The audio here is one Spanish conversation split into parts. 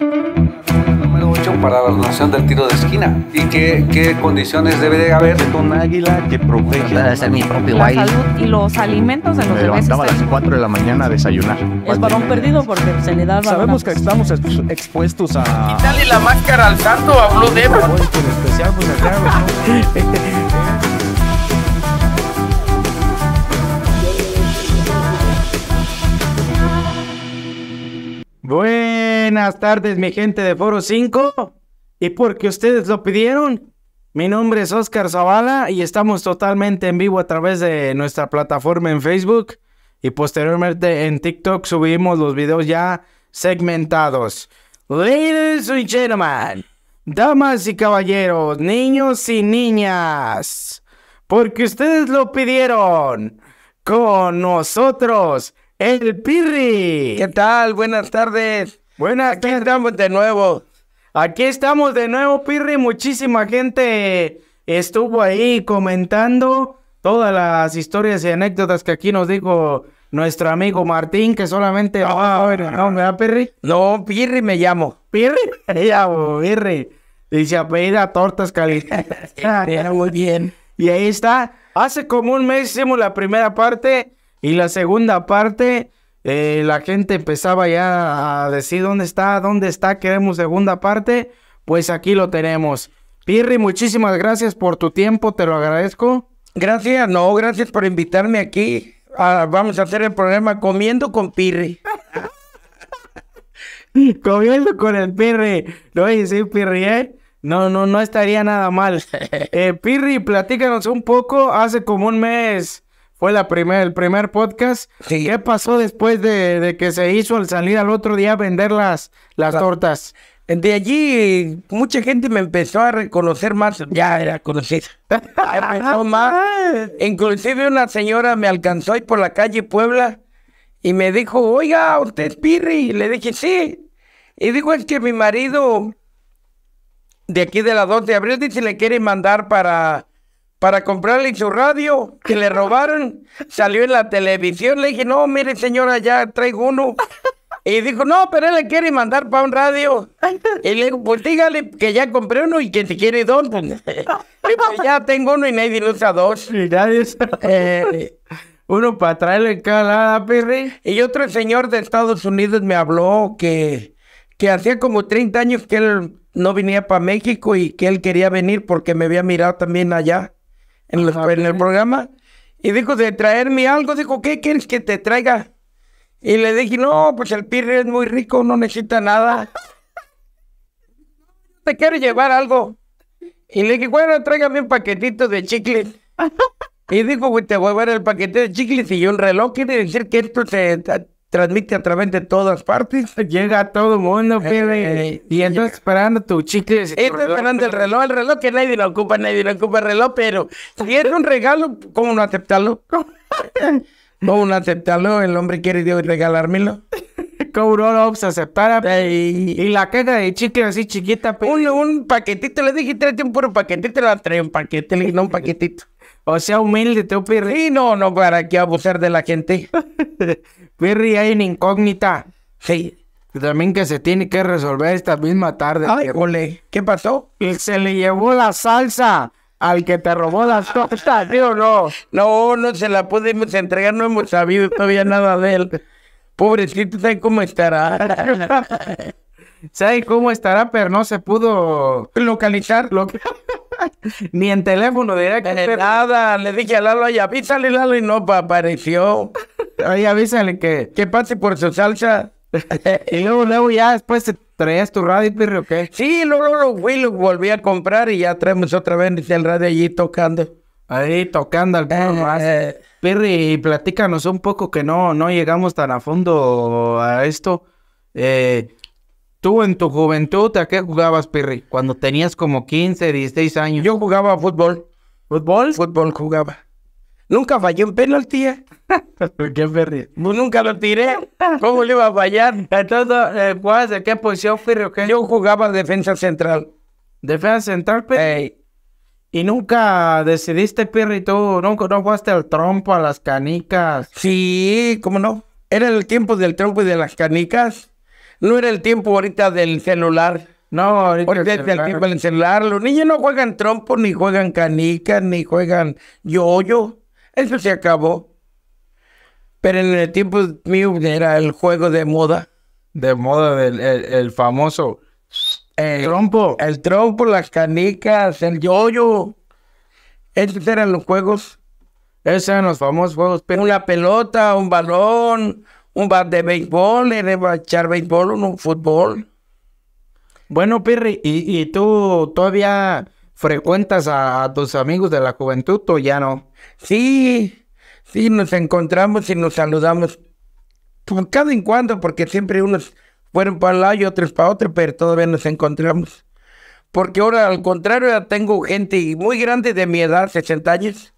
Número 8 para la relación del tiro de esquina. ¿Y qué, qué condiciones debe de haber? Un águila que protege. ser mi propio la salud y los alimentos de los Me levantaba a las 4 de la mañana a desayunar. Es balón perdido porque se le da Sabemos que estamos expuestos a. Quitarle la máscara al santo a Blue Demon. Pues, especial, pues acá, Bueno. Buenas tardes, mi gente de Foro 5. Y porque ustedes lo pidieron, mi nombre es Oscar Zavala y estamos totalmente en vivo a través de nuestra plataforma en Facebook y posteriormente en TikTok subimos los videos ya segmentados. Ladies and gentlemen, damas y caballeros, niños y niñas, porque ustedes lo pidieron, con nosotros el Pirri. ¿Qué tal? Buenas tardes. Buenas Aquí estamos de nuevo. Aquí estamos de nuevo, Pirri. Muchísima gente estuvo ahí comentando todas las historias y anécdotas que aquí nos dijo nuestro amigo Martín, que solamente. Ah, oh, no, ¿me da Pirri? No, Pirri me llamo. ¿Pirri? Me llamo, Pirri. Dice, apellida Tortas Calientes. muy bien. Y ahí está. Hace como un mes hicimos la primera parte y la segunda parte. Eh, la gente empezaba ya a decir dónde está, dónde está, queremos segunda parte. Pues aquí lo tenemos. Pirri, muchísimas gracias por tu tiempo, te lo agradezco. Gracias, no, gracias por invitarme aquí. Ah, vamos a hacer el programa Comiendo con Pirri. Comiendo con el Pirri. Lo voy a Pirri, ¿eh? No, no, no estaría nada mal. Eh, Pirri, platícanos un poco. Hace como un mes fue la primer, el primer podcast. ¿Qué pasó después de, que se hizo al salir al otro día a vender las, las ah, tortas? De allí mucha gente me empezó a reconocer más. Ya era conocida. Inclusive una señora me alcanzó ahí por la calle Puebla y me dijo, oiga, usted es Pirri. le dije, sí. Y dijo, es que mi marido de aquí de la 2 de abril dice le quiere mandar para para comprarle su radio que le robaron. Salió en la televisión. Le dije, no, mire, señora, ya traigo uno. Y dijo, no, pero él le quiere mandar para un radio. Y le digo, pues dígale que ya compré uno y que si quiere dos, pues ya tengo uno y nadie usa dos. Y nadie usa eh, Uno para traerle cada perre. Y otro señor de Estados Unidos me habló que, que hacía como 30 años que él no venía para México y que él quería venir porque me había mirado también allá en, el programa y dijo de traerme algo. Dijo, ¿qué quieres que te traiga? Y le dije, no, pues el pirre es muy rico, no necesita nada. Te quiero llevar algo. Y le dije, bueno, tráigame un paquetito de chicles. y dijo, pues te voy a llevar el paquete de chicles y yo un reloj. Quiere decir que esto se, transmite a través de todas partes. Llega a todo mundo, eh, eh y entonces esperando tu chicle. Estoy esperando el reloj, el reloj que nadie lo ocupa, nadie lo ocupa el reloj, pero si es un regalo, ¿cómo no aceptarlo? ¿Cómo no aceptarlo? El hombre quiere Dios regalármelo. ¿Cómo no lo aceptar? Y, la caja de chicle así chiquita. Un, un paquetito, le dije, tráete un puro paquetito, le trae un paquete, le dije, no un paquetito. O sea, humilde, tú, Pirri. no, no, para que abusar de la gente. Pirri, hay una incógnita. Sí. También que se tiene que resolver esta misma tarde. Ay, ole. ¿Qué pasó? Se le llevó la salsa al que te robó las tortas, ¿sí o no? No, no se la pudimos entregar, no hemos sabido todavía nada de él. Pobrecito, ¿sabes cómo estará? ¿Sabes cómo estará? Pero no se pudo localizar. Lo... Ni en teléfono directo. nada, le dije a Lalo, ay, avísale, Lalo, y no apareció. Ahí avísale que, que pase por su salsa. y luego, luego ya después te traías tu radio, pero ¿qué? Sí, luego lo fui, lo volví a comprar y ya traemos otra vez el radio allí tocando. Ahí tocando al eh, más. Eh. Pirri, platícanos un poco que no, no llegamos tan a fondo a esto. Eh, Tú en tu juventud, ¿a qué jugabas, Perry? Cuando tenías como 15, 16 años. Yo jugaba fútbol. ¿Fútbol? Fútbol jugaba. Nunca fallé un penalti. ¿eh? ¿Qué Perry? Pues nunca lo tiré. ¿Cómo le iba a fallar? Entonces, eh, de qué posición, o Yo jugaba defensa central. ¿Defensa central, Perry? ¿Y nunca decidiste, Pirri, tú? ¿Nunca no jugaste al trompo, a las canicas? Sí, ¿cómo no? Era el tiempo del trompo y de las canicas. No era el tiempo ahorita del celular. No, ahorita, ahorita el tiempo del celular. Los niños no juegan trompo, ni juegan canicas, ni juegan yoyo. Eso se acabó. Pero en el tiempo mío era el juego de moda. De moda, del, el, famoso el eh, trompo. El trompo, las canicas, el yoyo. Esos eran los juegos. Esos eran los famosos juegos. Una pelota, un balón, un bar de béisbol, le va echar béisbol, un fútbol. Bueno, Pirri, ¿y, ¿y, tú todavía frecuentas a, tus amigos de la juventud o ya no? Sí, sí, nos encontramos y nos saludamos por cada en cuando, porque siempre unos fueron para allá y otros para otro, pero todavía nos encontramos. Porque ahora, al contrario, ya tengo gente muy grande de mi edad, 60 años,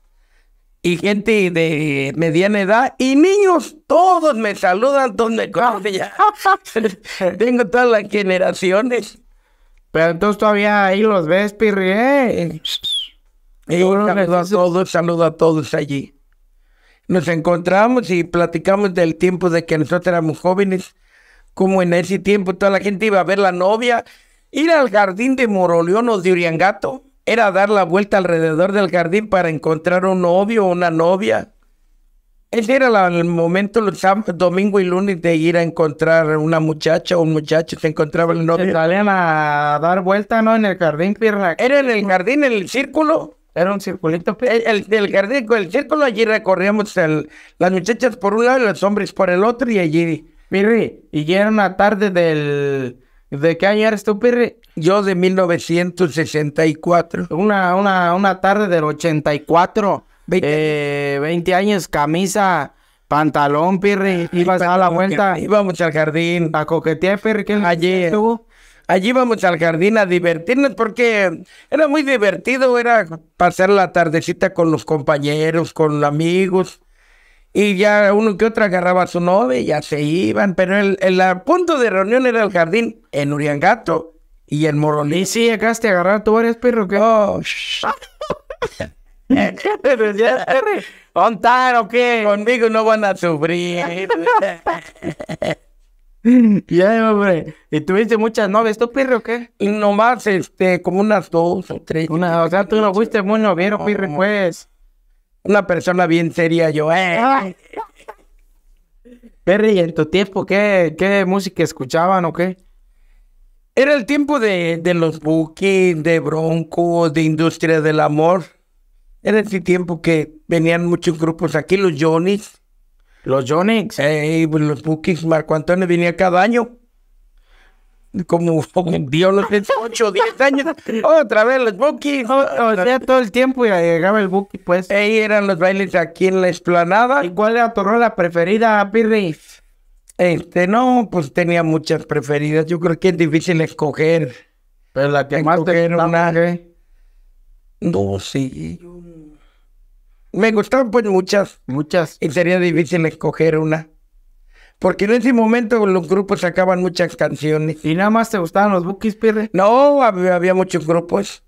y gente de mediana edad y niños, todos me saludan, todos me Tengo todas las generaciones. Pero entonces todavía ahí los ves, Pirrié, ¿eh? Y uno saludo a todos, saludo a todos allí. Nos encontramos y platicamos del tiempo de que nosotros éramos jóvenes, como en ese tiempo toda la gente iba a ver la novia, ir al jardín de o de Uriangato era dar la vuelta alrededor del jardín para encontrar un novio o una novia. Ese era el momento, los sábados, domingo y lunes, de ir a encontrar una muchacha o un muchacho. Se encontraba el novio. Se salían a dar vuelta, ¿no? En el jardín, pirra. Era en el jardín, en el círculo. Era un circulito. El, el, jardín, el círculo, allí recorríamos las muchachas por un lado y los hombres por el otro, y allí. Pirri, y era una tarde del ¿De qué año eres tú, Pirri? yo de 1964. Una, una, una tarde del 84. 20, eh, años, camisa, pantalón, pirri. Ibas a la vuelta. Íbamos al jardín. A coquetear, pirri. Allí iba Allí íbamos al jardín a divertirnos porque era muy divertido. Era pasar la tardecita con los compañeros, con los amigos y ya uno que otro agarraba a su novia y ya se iban, pero el, punto de reunión era el jardín en Uriangato y en Morolí. sí si llegaste a agarrar tú eres perro que... Oh, ¿Contar o qué? Conmigo no van a sufrir. ya, hombre. ¿Y tuviste muchas novias tú, perro, o qué? Y nomás, este, como unas dos o tres. Una, o sea, tú no fuiste muy noviero, no, pues una persona bien seria, yo, eh. Ah. Perry, ¿en tu tiempo qué, música escuchaban o qué? Era el tiempo de, los Bookings, de broncos, de industria del amor. Era ese tiempo que venían muchos grupos aquí, los Johnny's. Los Johnny's. Eh, los bookies, Marco Antonio venía cada año como, un Dios los 8 o 10 años, otra vez los bookies. O, sea, todo el tiempo y llegaba el buki, pues. Ahí eran los bailes aquí en la explanada ¿Y cuál era tu rola preferida, Pirri? Este, no, pues tenía muchas preferidas. Yo creo que es difícil escoger. Pero la que más te una... ¿eh? No, sí. Me gustaban pues muchas. Muchas. Y sería difícil escoger una. Porque en ese momento los grupos sacaban muchas canciones. ¿Y nada más te gustaban los bookies, Pirre? No, había, muchos grupos.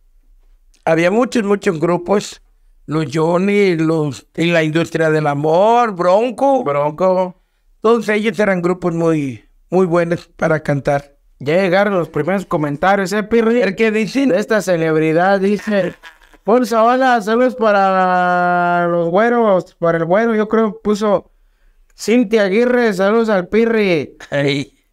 Había muchos, muchos grupos. Los Johnny, los en la industria del amor, Bronco. Bronco. Entonces ellos eran grupos muy, muy buenos para cantar. Ya llegaron los primeros comentarios, ¿eh, Pirri. El que dicen. Esta celebridad dice. bolsa hola, saludos para los güeros, para el güero, yo creo, puso. Cintia Aguirre, saludos al Pirri.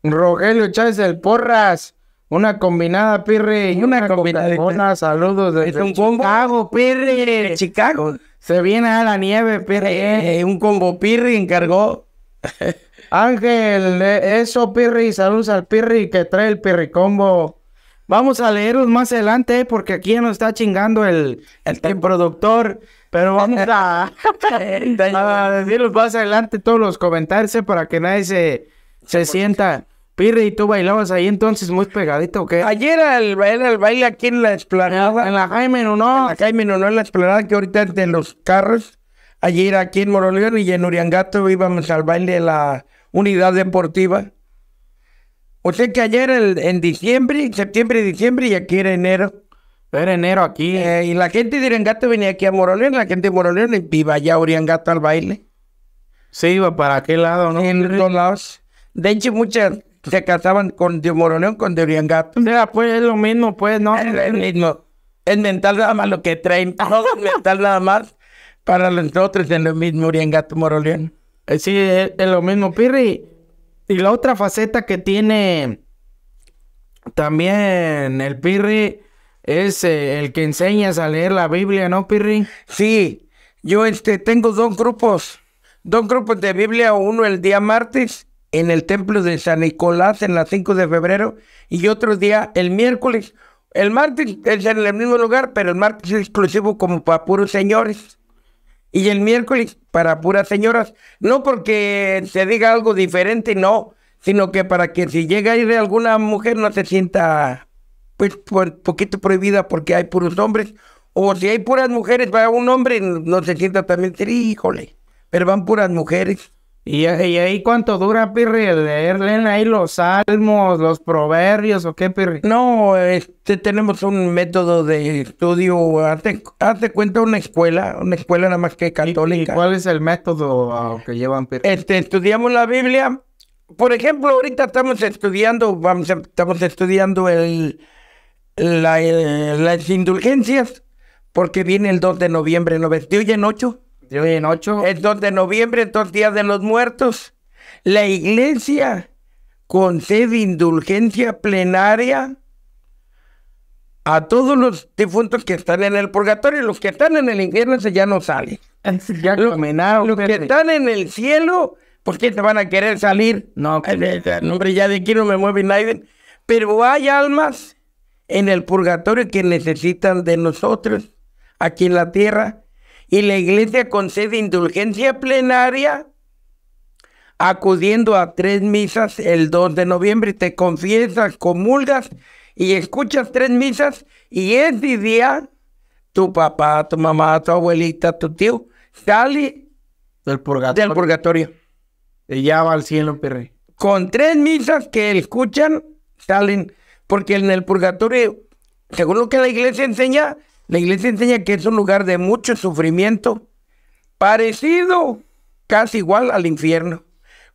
Rogelio Chávez el Porras. Una combinada, Pirri. Una, una combinada. Saludos de Chicago, Pirri. De Chicago. Se viene a la nieve, Pirri. Eh, eh. Eh, un combo Pirri encargó. Ángel, eso, Pirri. Saludos al Pirri que trae el Pirri combo. Vamos a leerlos más adelante porque aquí ya nos está chingando el, el, el productor. Pero vamos a, a los más adelante todos los comentarios eh, para que nadie se, se sienta. Pirri, ¿y tú bailabas ahí entonces muy pegadito o Ayer era el, baile aquí en la explanada. En la Jaime no. En la Jaime no, en la explanada que ahorita es de los carros. Ayer aquí en Moroleón y en Uriangato íbamos al baile de la unidad deportiva. O sea que ayer el, en diciembre, septiembre y diciembre y aquí era enero. Pero enero aquí. Eh, y la gente de Uriangato venía aquí a Moroleón, la gente de Moroleón y allá a Uriangato al baile. Sí, iba para aquel lado, ¿no? En los lados. De hecho, muchas se casaban con de Moroleón, con de Uriangato. pues es lo mismo, pues, ¿no? Es el mismo. Es mental nada más lo que traen. Todo es mental nada más. Para nosotros es lo mismo Uriangato, Moroleón. Eh, sí, es, es, lo mismo, Pirri. Y la otra faceta que tiene también el Pirri es eh, el que enseñas a leer la Biblia, ¿no, Pirri? Sí, yo este, tengo dos grupos, dos grupos de Biblia, uno el día martes en el templo de San Nicolás en la 5 de febrero y otro día el miércoles. El martes es en el mismo lugar, pero el martes es exclusivo como para puros señores y el miércoles para puras señoras. No porque se diga algo diferente, no, sino que para que si llega a ir alguna mujer no se sienta pues poquito prohibida porque hay puros hombres. O si hay puras mujeres, va un hombre, no se sienta también, híjole. Pero van puras mujeres. ¿Y, ahí cuánto dura, Pirri, leer, leen ahí los salmos, los proverbios o qué, Pirri? No, este, tenemos un método de estudio, hazte, hazte cuenta una escuela, una escuela nada más que católica. ¿Y, cuál es el método ah, que llevan, Pirri? Este, estudiamos la Biblia. Por ejemplo, ahorita estamos estudiando, vamos estamos estudiando el eh, las indulgencias, porque viene el 2 de noviembre, ¿no ves? en 8? ocho? hoy en ocho? El 2 de noviembre, dos días de los muertos. La iglesia concede indulgencia plenaria a todos los difuntos que están en el purgatorio. Los que están en el infierno, ese ya no sale. Ya los, los que están en el cielo, ¿por qué te van a querer salir? No, hombre, ya de aquí no me mueve nadie. Pero hay almas en el purgatorio que necesitan de nosotros aquí en la tierra. Y la iglesia concede indulgencia plenaria acudiendo a tres misas el 2 de noviembre. Te confiesas, comulgas y escuchas tres misas y ese día tu papá, tu mamá, tu abuelita, tu tío sale del purgatorio. purgatorio. va al cielo, perre. Con tres misas que escuchan, salen porque en el purgatorio, según lo que la iglesia enseña, la iglesia enseña que es un lugar de mucho sufrimiento, parecido, casi igual al infierno.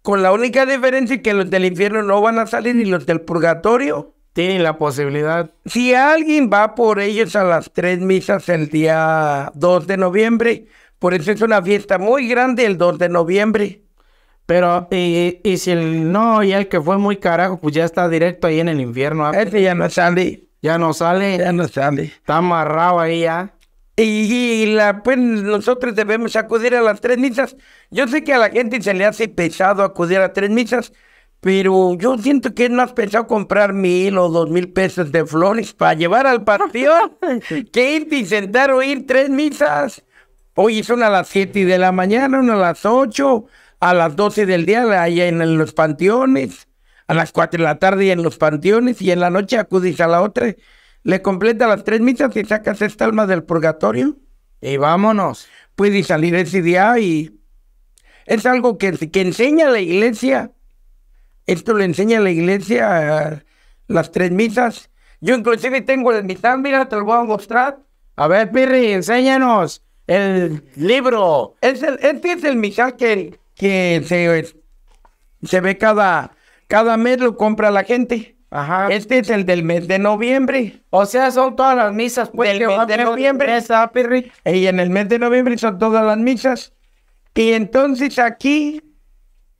Con la única diferencia que los del infierno no van a salir y los del purgatorio tienen la posibilidad. Si alguien va por ellos a las tres misas el día 2 de noviembre, por eso es una fiesta muy grande el 2 de noviembre. Pero, y, y, si el no, y el que fue muy carajo, pues ya está directo ahí en el infierno. ¿ah? Este ya no sale. Ya no sale. Ya no sale. Está amarrado ahí ¿ah? ya. Y, la, pues nosotros debemos acudir a las tres misas. Yo sé que a la gente se le hace pesado acudir a tres misas, pero yo siento que no has pensado comprar mil o dos mil pesos de flores para llevar al partido que irte y sentar o ir tres misas. Hoy son a las siete de la mañana, una a las ocho a las 12 del día allá en los panteones, a las 4 de la tarde en los panteones y en la noche acudís a la otra, le completa las tres misas y sacas esta alma del purgatorio. Y vámonos. Puedes salir ese día y es algo que, que enseña la iglesia. Esto lo enseña la iglesia, las tres misas. Yo inclusive tengo el mitad, mira, te lo voy a mostrar. A ver, Pirri, enséñanos el libro. Es el, este es el misal que que se, se ve cada, cada mes lo compra la gente. Ajá. Este es el del mes de noviembre. O sea, son todas las misas, pues. Del mes de noviembre. Ah, y en el mes de noviembre son todas las misas. Y entonces aquí,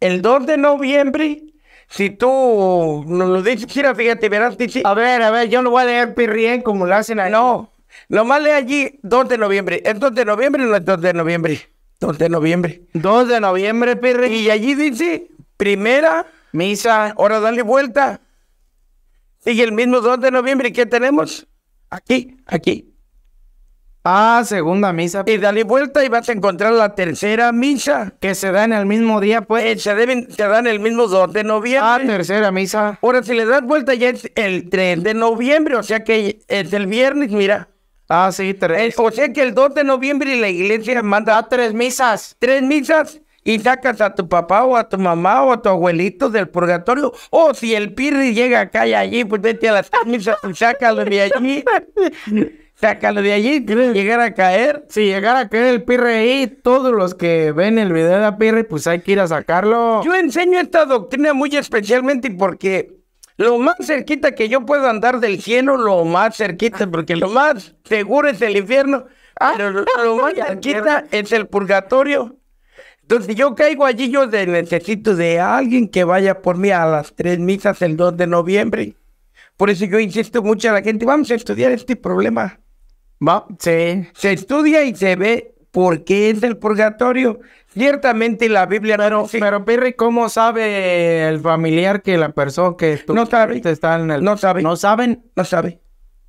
el 2 de noviembre, si tú nos lo dices, fíjate, verás, A ver, a ver, yo no voy a leer Pirrién ¿eh? como lo hacen ahí. No, nomás lee allí 2 de noviembre. El 2 de noviembre no es 2 de noviembre. 2 de noviembre. 2 de noviembre, perre. Y allí dice, primera misa, ahora dale vuelta. Y el mismo 2 de noviembre, ¿qué tenemos? Aquí, aquí. Ah, segunda misa. Y dale vuelta y vas a encontrar la tercera misa. Que se da en el mismo día, pues. Eh, se, deben, se da en el mismo 2 de noviembre. Ah, tercera misa. Ahora, si le das vuelta ya es el 3 de noviembre, o sea que es el viernes, mira. Ah, sí, tres. o sea que el 2 de noviembre la iglesia manda a tres misas. Tres misas y sacas a tu papá o a tu mamá o a tu abuelito del purgatorio. O si el pirri llega acá y allí, pues vete a las tres misas y sácalo de allí. Sácalo de allí, llegar a caer. Si llegara a caer el pirri ahí, todos los que ven el video de la pirri, pues hay que ir a sacarlo. Yo enseño esta doctrina muy especialmente porque lo más cerquita que yo puedo andar del cielo, lo más cerquita, ah. porque lo más seguro es el infierno, ah. pero lo más cerquita es el purgatorio. Entonces yo caigo allí, yo necesito de alguien que vaya por mí a las tres misas el 2 de noviembre. Por eso yo insisto mucho a la gente, vamos a estudiar este problema. ¿Va? Sí. Se estudia y se ve por qué es el purgatorio. Ciertamente la Biblia pero, no, pero Perry, ¿cómo sabe el familiar que la persona que no sabe, está en el no sabe, no saben, no sabe.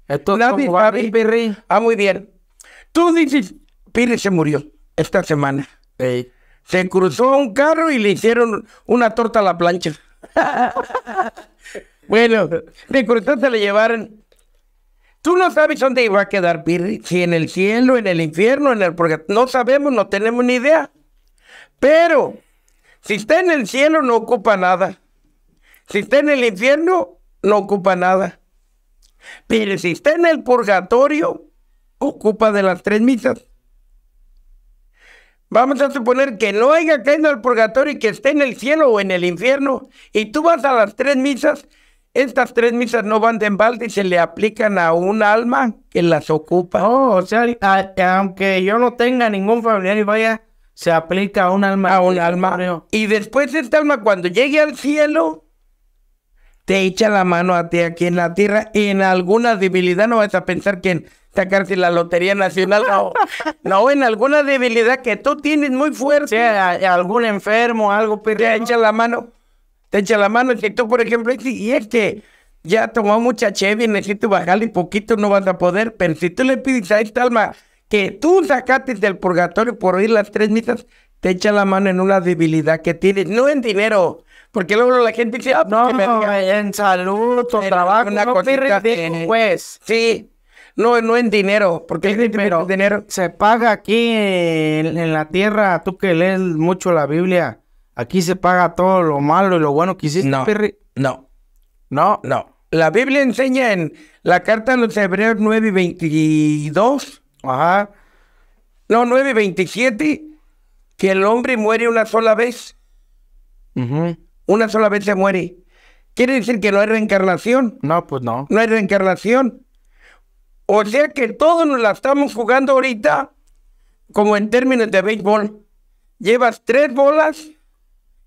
Esto sabe, Ah, muy bien. Tú dices, Perry se murió esta semana. Se cruzó un carro y le hicieron una torta a la plancha. bueno, de cruzó le llevaron. Tú no sabes dónde iba a quedar Pirri, si en el cielo, en el infierno, en el porque no sabemos, no tenemos ni idea. Pero si está en el cielo no ocupa nada. Si está en el infierno no ocupa nada. Pero si está en el purgatorio, ocupa de las tres misas. Vamos a suponer que no haya caído al purgatorio y que esté en el cielo o en el infierno, y tú vas a las tres misas, estas tres misas no van de embalde y se le aplican a un alma que las ocupa. Oh, o sea, aunque yo no tenga ningún familiar y vaya se aplica a un alma. A un alma. Y después esta alma, cuando llegue al cielo, te echa la mano a ti aquí en la tierra y en alguna debilidad no vas a pensar que en sacarse la Lotería Nacional, no, en alguna debilidad que tú tienes muy fuerte. algún enfermo, algo, te echa la mano. Te echa la mano. Si tú, por ejemplo, y es que ya tomó mucha cheve y necesito bajarle poquito, no vas a poder. Pero si tú le pides a esta alma tú sacaste del purgatorio por oír las tres misas, te echa la mano en una debilidad que tienes, no en dinero, porque luego la gente dice, ah, pues, no, me... en salud o trabajo, una no pues. Sí, no, no en dinero, porque el dinero, dinero. Se paga aquí en, la tierra, tú que lees mucho la Biblia, aquí se paga todo lo malo y lo bueno que hiciste, no, No, no, no. La Biblia enseña en la carta de los Hebreos 9 y 22 Ajá. No, 9.27, que el hombre muere una sola vez. Una sola vez se muere. Quiere decir que no hay reencarnación. No, pues no. No hay reencarnación. O sea que todos nos la estamos jugando ahorita, como en términos de béisbol. Llevas tres bolas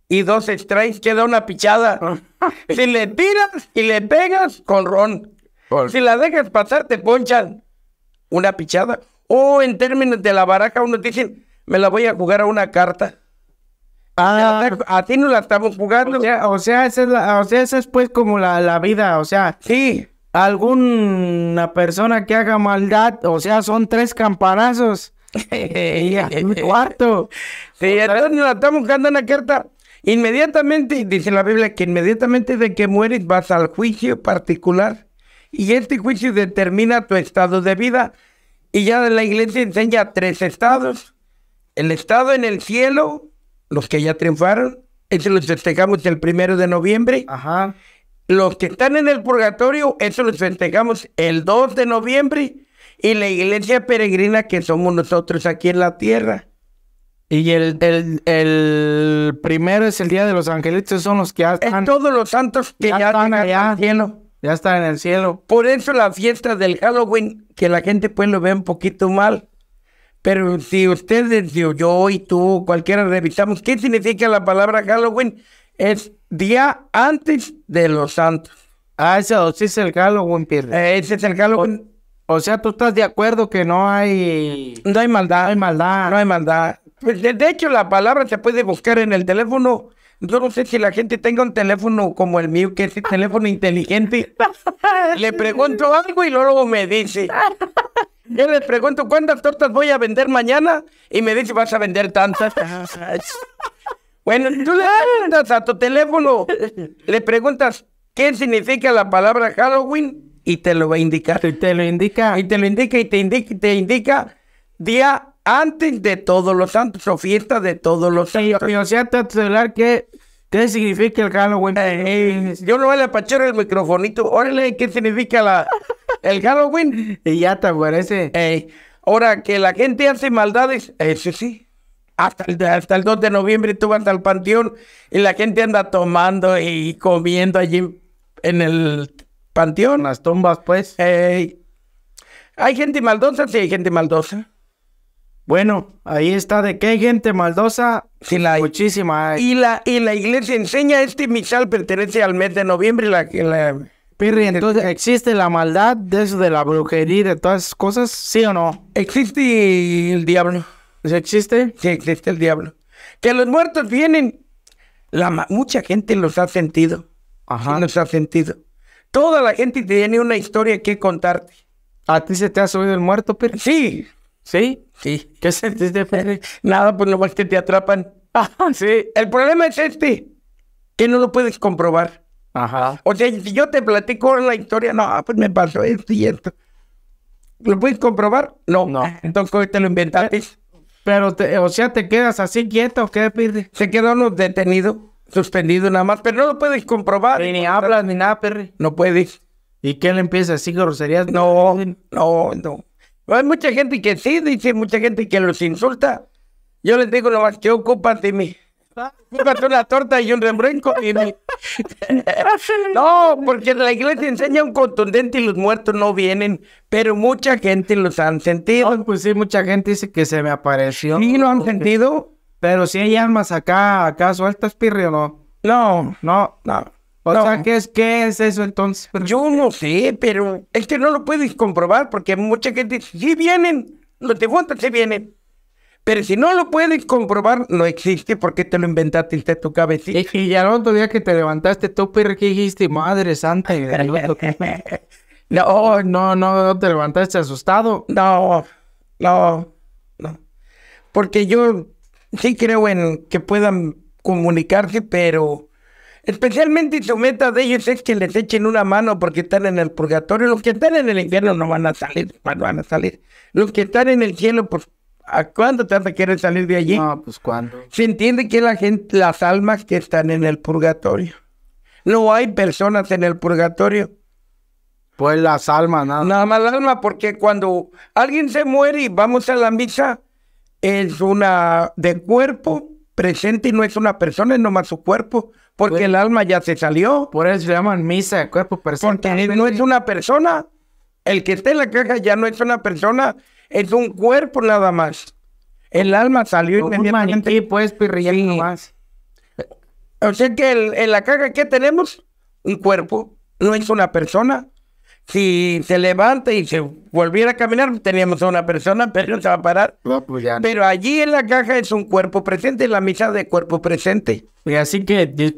y dos strikes, queda una pichada. si le tiras y le pegas, con ron. Si la dejas pasar, te ponchan una pichada. O oh, en términos de la baraja, uno dicen, me la voy a jugar a una carta. Ah. a ti no la estamos jugando. O sea, esa, es o sea es pues como la, vida, o sea. Sí. Alguna persona que haga maldad, o sea, son tres campanazos. un cuarto. Sí, entonces no la estamos jugando una carta. Inmediatamente, dice la Biblia, que inmediatamente de que mueres vas al juicio particular y este juicio determina tu estado de vida. Y ya la iglesia enseña tres estados. El estado en el cielo, los que ya triunfaron, eso los festejamos el primero de noviembre. Ajá. Los que están en el purgatorio, eso los festejamos el 2 de noviembre. Y la iglesia peregrina que somos nosotros aquí en la tierra. Y el, el, el primero es el día de los angelitos, son los que ya están. todos los santos que ya, ya están allá. cielo. Ya está en el cielo. Por eso la fiesta del Halloween, que la gente pues lo ve un poquito mal. Pero si ustedes, yo y tú, cualquiera revisamos, ¿qué significa la palabra Halloween? Es día antes de los santos. Ah, ese, es el Halloween, pierde. Eh, ese es el Halloween. O, sea, tú estás de acuerdo que no hay... No hay maldad. No hay maldad. No hay maldad. Pues, de, hecho, la palabra se puede buscar en el teléfono yo no sé si la gente tenga un teléfono como el mío, que es el teléfono inteligente. Le pregunto algo y luego me dice. Yo le pregunto cuántas tortas voy a vender mañana y me dice vas a vender tantas. Bueno, tú le preguntas a tu teléfono, le preguntas qué significa la palabra Halloween y te lo va a indicar. Y te lo indica. Y te lo indica y te indica y te indica día antes de todos los santos, o fiesta de todos los santos. Y, o sea, te hablar que ¿Qué significa el Halloween? Eh, eh, yo no voy a pachar el microfonito. Órale, ¿qué significa la, el Halloween? Y ya te aparece. Eh, ahora, que la gente hace maldades, eso sí. Hasta el, hasta el 2 de noviembre tú vas al panteón y la gente anda tomando y comiendo allí en el panteón. las tumbas, pues. hay gente maldosa, sí, hay gente maldosa. Bueno, ahí está de que hay gente maldosa. Sí, la Muchísima. Y la, y la iglesia enseña este misal pertenece al mes de noviembre. La, Pirri, entonces, ¿existe la maldad desde la brujería de todas esas cosas? ¿Sí o no? Existe el diablo. ¿Existe? Sí, existe el diablo. Que los muertos vienen. mucha gente los ha sentido. Ajá. los ha sentido. Toda la gente tiene una historia que contarte. ¿A ti se te ha subido el muerto, Pirri? Sí. ¿Sí? Sí. ¿Qué sentiste, Fede? Nada, pues nomás que te atrapan. sí. El problema es este, que no lo puedes comprobar. Ajá. O sea, si yo te platico la historia, no, pues me pasó esto y esto. ¿Lo puedes comprobar? No. No. Entonces te lo inventaste. Pero, o sea, te quedas así quieto, ¿qué Perry? Se quedó detenido, suspendido nada más, pero no lo puedes comprobar. ni hablas ni nada, Perry. No puedes. ¿Y qué le empieza así groserías? No, no, no hay mucha gente que sí, dice mucha gente que los insulta. Yo les digo nomás que ocupan de mí. una torta y un rembrenco. Y no, porque la iglesia enseña un contundente y los muertos no vienen, pero mucha gente los han sentido. pues sí, mucha gente dice que se me apareció. Sí, lo han sentido. Pero si hay almas acá, acá suelta espirre ¿o no? No, no, no. O sea, ¿qué es, ¿qué es eso entonces? Yo no sé, pero es que no lo puedes comprobar porque mucha gente, sí vienen, los de cuenta sí vienen. Pero si no lo puedes comprobar, no existe porque te lo inventaste de tu cabecita. Y, al otro día que te levantaste tú, perro, que dijiste, madre santa. no, oh, no, no, no te levantaste asustado. No, no, no. Porque yo sí creo en que puedan comunicarse, pero Especialmente su meta de ellos es que les echen una mano porque están en el purgatorio. Los que están en el infierno no van a salir, no van a salir. Los que están en el cielo, pues, ¿a cuándo te quieren salir de allí? No, pues cuándo. Se entiende que la gente, las almas que están en el purgatorio. No hay personas en el purgatorio. Pues las almas, nada. Nada más las almas, porque cuando alguien se muere y vamos a la misa, es una de cuerpo presente y no es una persona, es nomás su cuerpo, porque pues el alma ya se salió. Por eso se llaman misa cuerpo presente. Porque no es una persona. El que está en la caja ya no es una persona, es un cuerpo nada más. El alma salió y inmediatamente. pues, O sea que en la caja, ¿qué tenemos? Un cuerpo, no es una persona si se levanta y se volviera a caminar, teníamos a una persona, pero no se va a parar. Pues pero allí en la caja es un cuerpo presente, la misa de cuerpo presente. Y así que,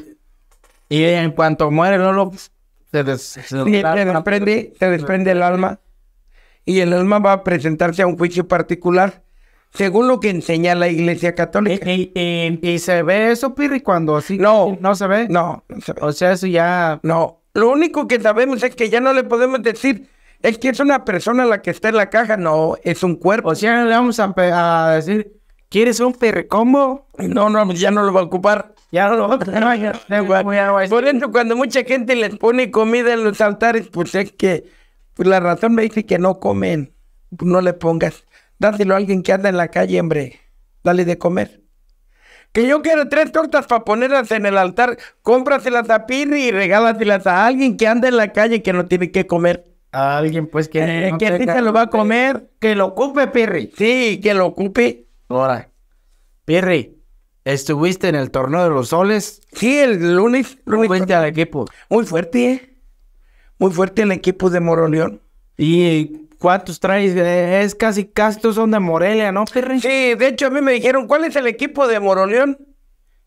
y en cuanto muere, no lo. Se, se, desprende, el alma. Y el alma va a presentarse a un juicio particular, según lo que enseña la Iglesia Católica. Eh, eh, eh, ¿Y, se ve eso, Pirri, cuando así? No. ¿No se ve? No, no se ve. O sea, eso ya. No. Lo único que sabemos es que ya no le podemos decir, es que es una persona la que está en la caja, no, es un cuerpo. O sea, le vamos a, decir, ¿quieres un perrecombo? No, no, ya no lo va a ocupar. Ya no lo va a ocupar. Este. Por eso, cuando mucha gente les pone comida en los altares, pues es que pues la razón me dice que no comen. Pues no le pongas. Dáselo a alguien que anda en la calle, hombre. Dale de comer. Que yo quiero tres tortas para ponerlas en el altar. Cómpraselas a Pirri y regálaselas a alguien que anda en la calle y que no tiene que comer. A alguien, pues, que. Eh, que así se lo va a comer. Que lo ocupe, Pirri. Sí, que lo ocupe. Ahora, Pirri, ¿estuviste en el torneo de los soles? Sí, el lunes. lunes fuiste al equipo? Muy fuerte, ¿eh? Muy fuerte el equipo de Moroleón. ¿Y ¿Cuántos traes? Eh, es casi, casi todos son de Morelia, ¿no, Pirri? Sí, de hecho a mí me dijeron, ¿cuál es el equipo de Moroleón?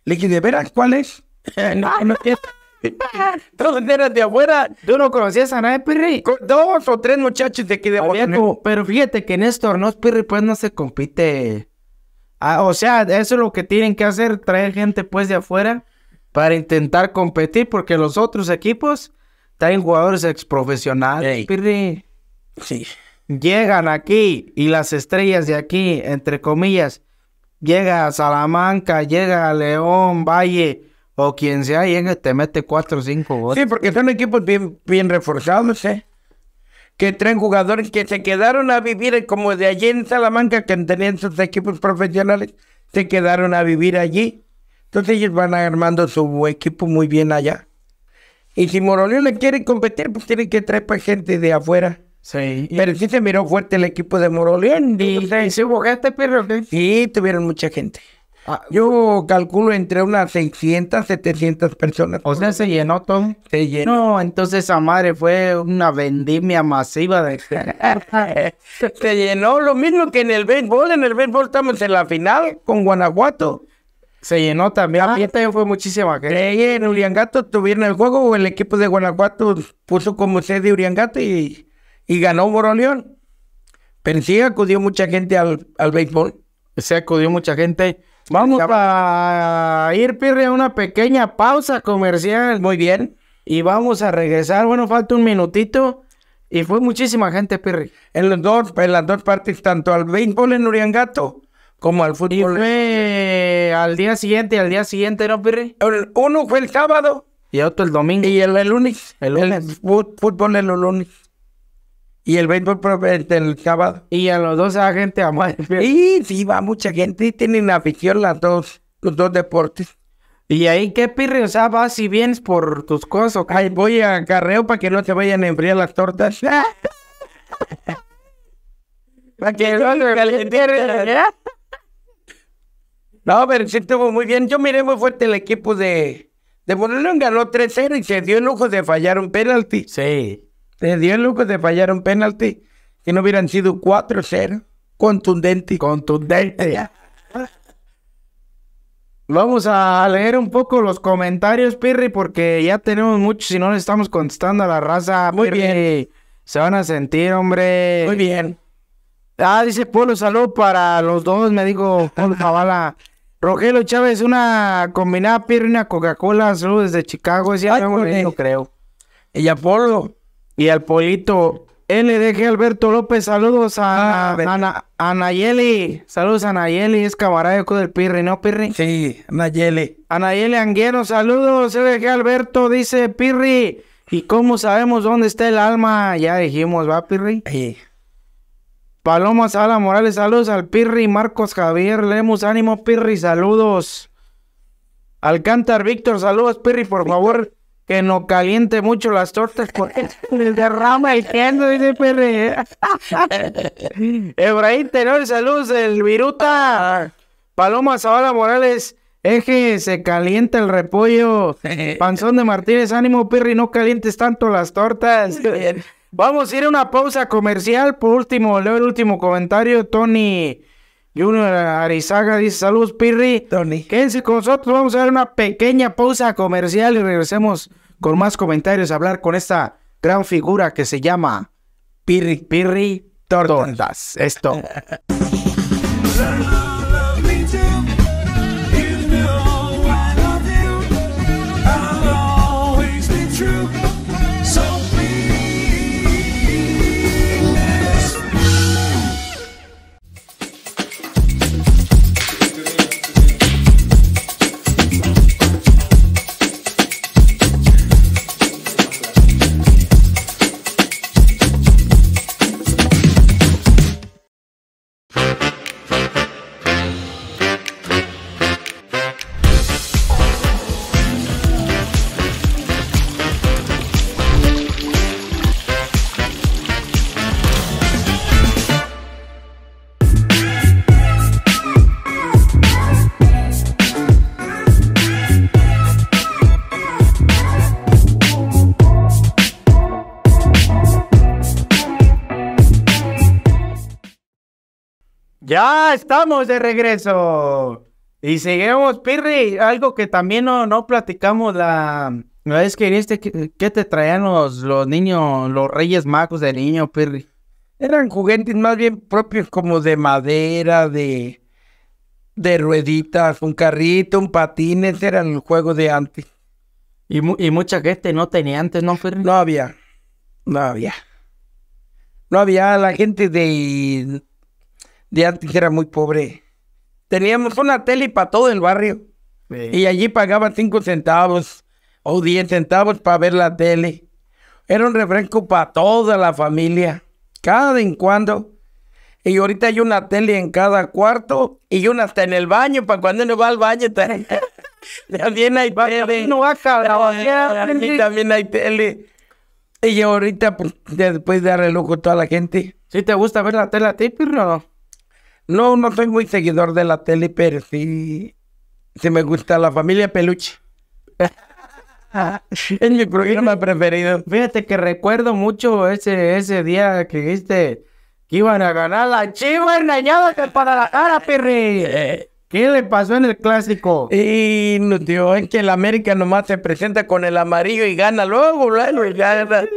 Le dije, ¿de veras cuál es? no, no es Todos eran de afuera. ¿Tú no conocías a nadie, Pirri? dos o tres muchachos de aquí de Morelia, Pero fíjate que en estos no, Pirri, pues no se compite. Ah, o sea, eso es lo que tienen que hacer, traer gente pues de afuera para intentar competir, porque los otros equipos traen jugadores exprofesionales, Pirri. Sí. Llegan aquí y las estrellas de aquí, entre comillas, llega a Salamanca, llega a León, Valle o quien sea, y te este mete cuatro o cinco goles. Sí, porque son equipos bien, bien reforzados, ¿eh? Que traen jugadores que se quedaron a vivir como de allí en Salamanca, que tenían sus equipos profesionales, se quedaron a vivir allí. Entonces ellos van armando su equipo muy bien allá. Y si Moroleón le quiere competir, pues tiene que traer gente de afuera. Sí. Pero sí se miró fuerte el equipo de Morolien. Y, sí, hubo pero... Sí, tuvieron mucha gente. Ah, Yo calculo entre unas 600, 700 personas. O sea, se llenó todo. Se llenó. No, entonces esa madre fue una vendimia masiva de. se llenó lo mismo que en el béisbol. En el béisbol estamos en la final con Guanajuato. Se llenó también. La ah. fiesta fue muchísima gente. Sí, en Uriangato tuvieron el juego. El equipo de Guanajuato puso como sede Uriangato y y ganó Moroleón. Pero sí acudió mucha gente al, al béisbol. Se acudió mucha gente. Vamos a ir, Pirri, a una pequeña pausa comercial. Muy bien. Y vamos a regresar. Bueno, falta un minutito. Y fue muchísima gente, Pirri. En, dos, en las dos partes, tanto al béisbol en Uriangato como al fútbol. Y fue al día siguiente, al día siguiente, ¿no, Pirri? uno fue el sábado. Y otro el domingo. Y el, lunes. El lunes. El fútbol el lunes. Y el béisbol probablemente el sábado. Y a los dos a gente a más. Y sí, va mucha gente. Y tienen afición las dos, los dos deportes. ¿Y ahí qué pirre? O sea, vas y vienes por tus cosas. ¿o Ay, voy a carreo para que no te vayan a enfriar las tortas. para que no se calienten. no, pero sí estuvo muy bien. Yo miré muy fuerte el equipo de, de Moreno. Ganó 3-0 y se dio el lujo de fallar un penalti. Sí. ¿Te dio Lucas, te de un penalti que no hubieran sido 4-0, contundente. Contundente. Vamos a leer un poco los comentarios, Pirri, porque ya tenemos muchos y no le estamos contestando a la raza. Muy bien. Se van a sentir, hombre. Muy bien. Ah, dice Polo, salud para los dos, me dijo Polo Zavala. Rogelio Chávez, una combinada Pirri, una Coca-Cola, salud desde Chicago. Ese ya creo. Y creo. Ella Polo y al Polito LDG Alberto López, saludos a, ah, Ana Saludos a Nayeli, es camarada del Pirri, ¿no, Pirri? Sí, Nayeli. Anayeli Nayeli Anguero, saludos. LDG Alberto dice, Pirri, ¿y cómo sabemos dónde está el alma? Ya dijimos, ¿va, Pirri? Sí. Paloma Sala Morales, saludos al Pirri. Marcos Javier leemos ánimo, Pirri, saludos. Alcántar Víctor, saludos, Pirri, por favor que no caliente mucho las tortas porque les derrama el queso, dice Perry... Efraín Tenor, saludos, el Viruta. Paloma Zavala Morales, eje, se calienta el repollo. Panzón de Martínez, ánimo, Perry... no calientes tanto las tortas. Vamos a ir a una pausa comercial. Por último, leo el último comentario, Tony. Junior Arizaga dice, saludos Pirri. Tony. Quédense con nosotros, vamos a dar una pequeña pausa comercial y regresemos con más comentarios a hablar con esta gran figura que se llama Pirri, Pirri Tortas. Esto. estamos de regreso. Y seguimos, Pirri, algo que también no, platicamos la, vez que viniste, ¿qué te traían los, los niños, los reyes magos de niño, Pirri? Eran juguetes más bien propios como de madera, de, de rueditas, un carrito, un patín, Eran era el juego de antes. Y, y mucha gente no tenía antes, ¿no, Pirri? No había, no había. No había, la gente de de antes era muy pobre. Teníamos una tele para todo el barrio. Y allí pagaba 5 centavos o 10 centavos para ver la tele. Era un refresco para toda la familia, cada en cuando. Y ahorita hay una tele en cada cuarto y una hasta en el baño, para cuando uno va al baño. también hay tele. No también hay tele. Y ahorita, pues, después de darle a toda la gente. Si te gusta ver la tele a ti, Pirro? No, no soy muy seguidor de la tele, pero sí, sí me gusta la familia Peluche. es mi programa preferido. Fíjate que recuerdo mucho ese, ese día que viste que iban a ganar la chiva engañada para la cara, Pirri. Eh. ¿Qué le pasó en el clásico? Y no, tío, es que el América nomás se presenta con el amarillo y gana luego, luego y gana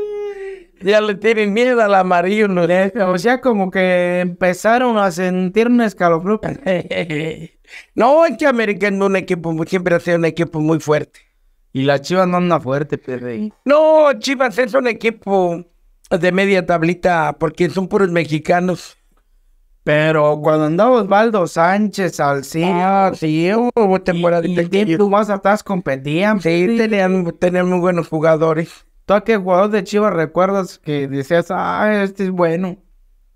ya le tienen miedo al amarillo. ¿no? O sea, como que empezaron a sentir un escalofrío. no, es que América es un equipo, siempre ha sido un equipo muy fuerte. Y la Chivas no anda fuerte, PRI. No, Chivas es un equipo de media tablita porque son puros mexicanos. Pero cuando andaba Osvaldo Sánchez, al sí, ah, hubo temporada. Y, y más atrás competían. Sí, tenían, tenían muy buenos jugadores. ¿Tú a qué jugador de Chivas recuerdas que decías, ah, este es bueno?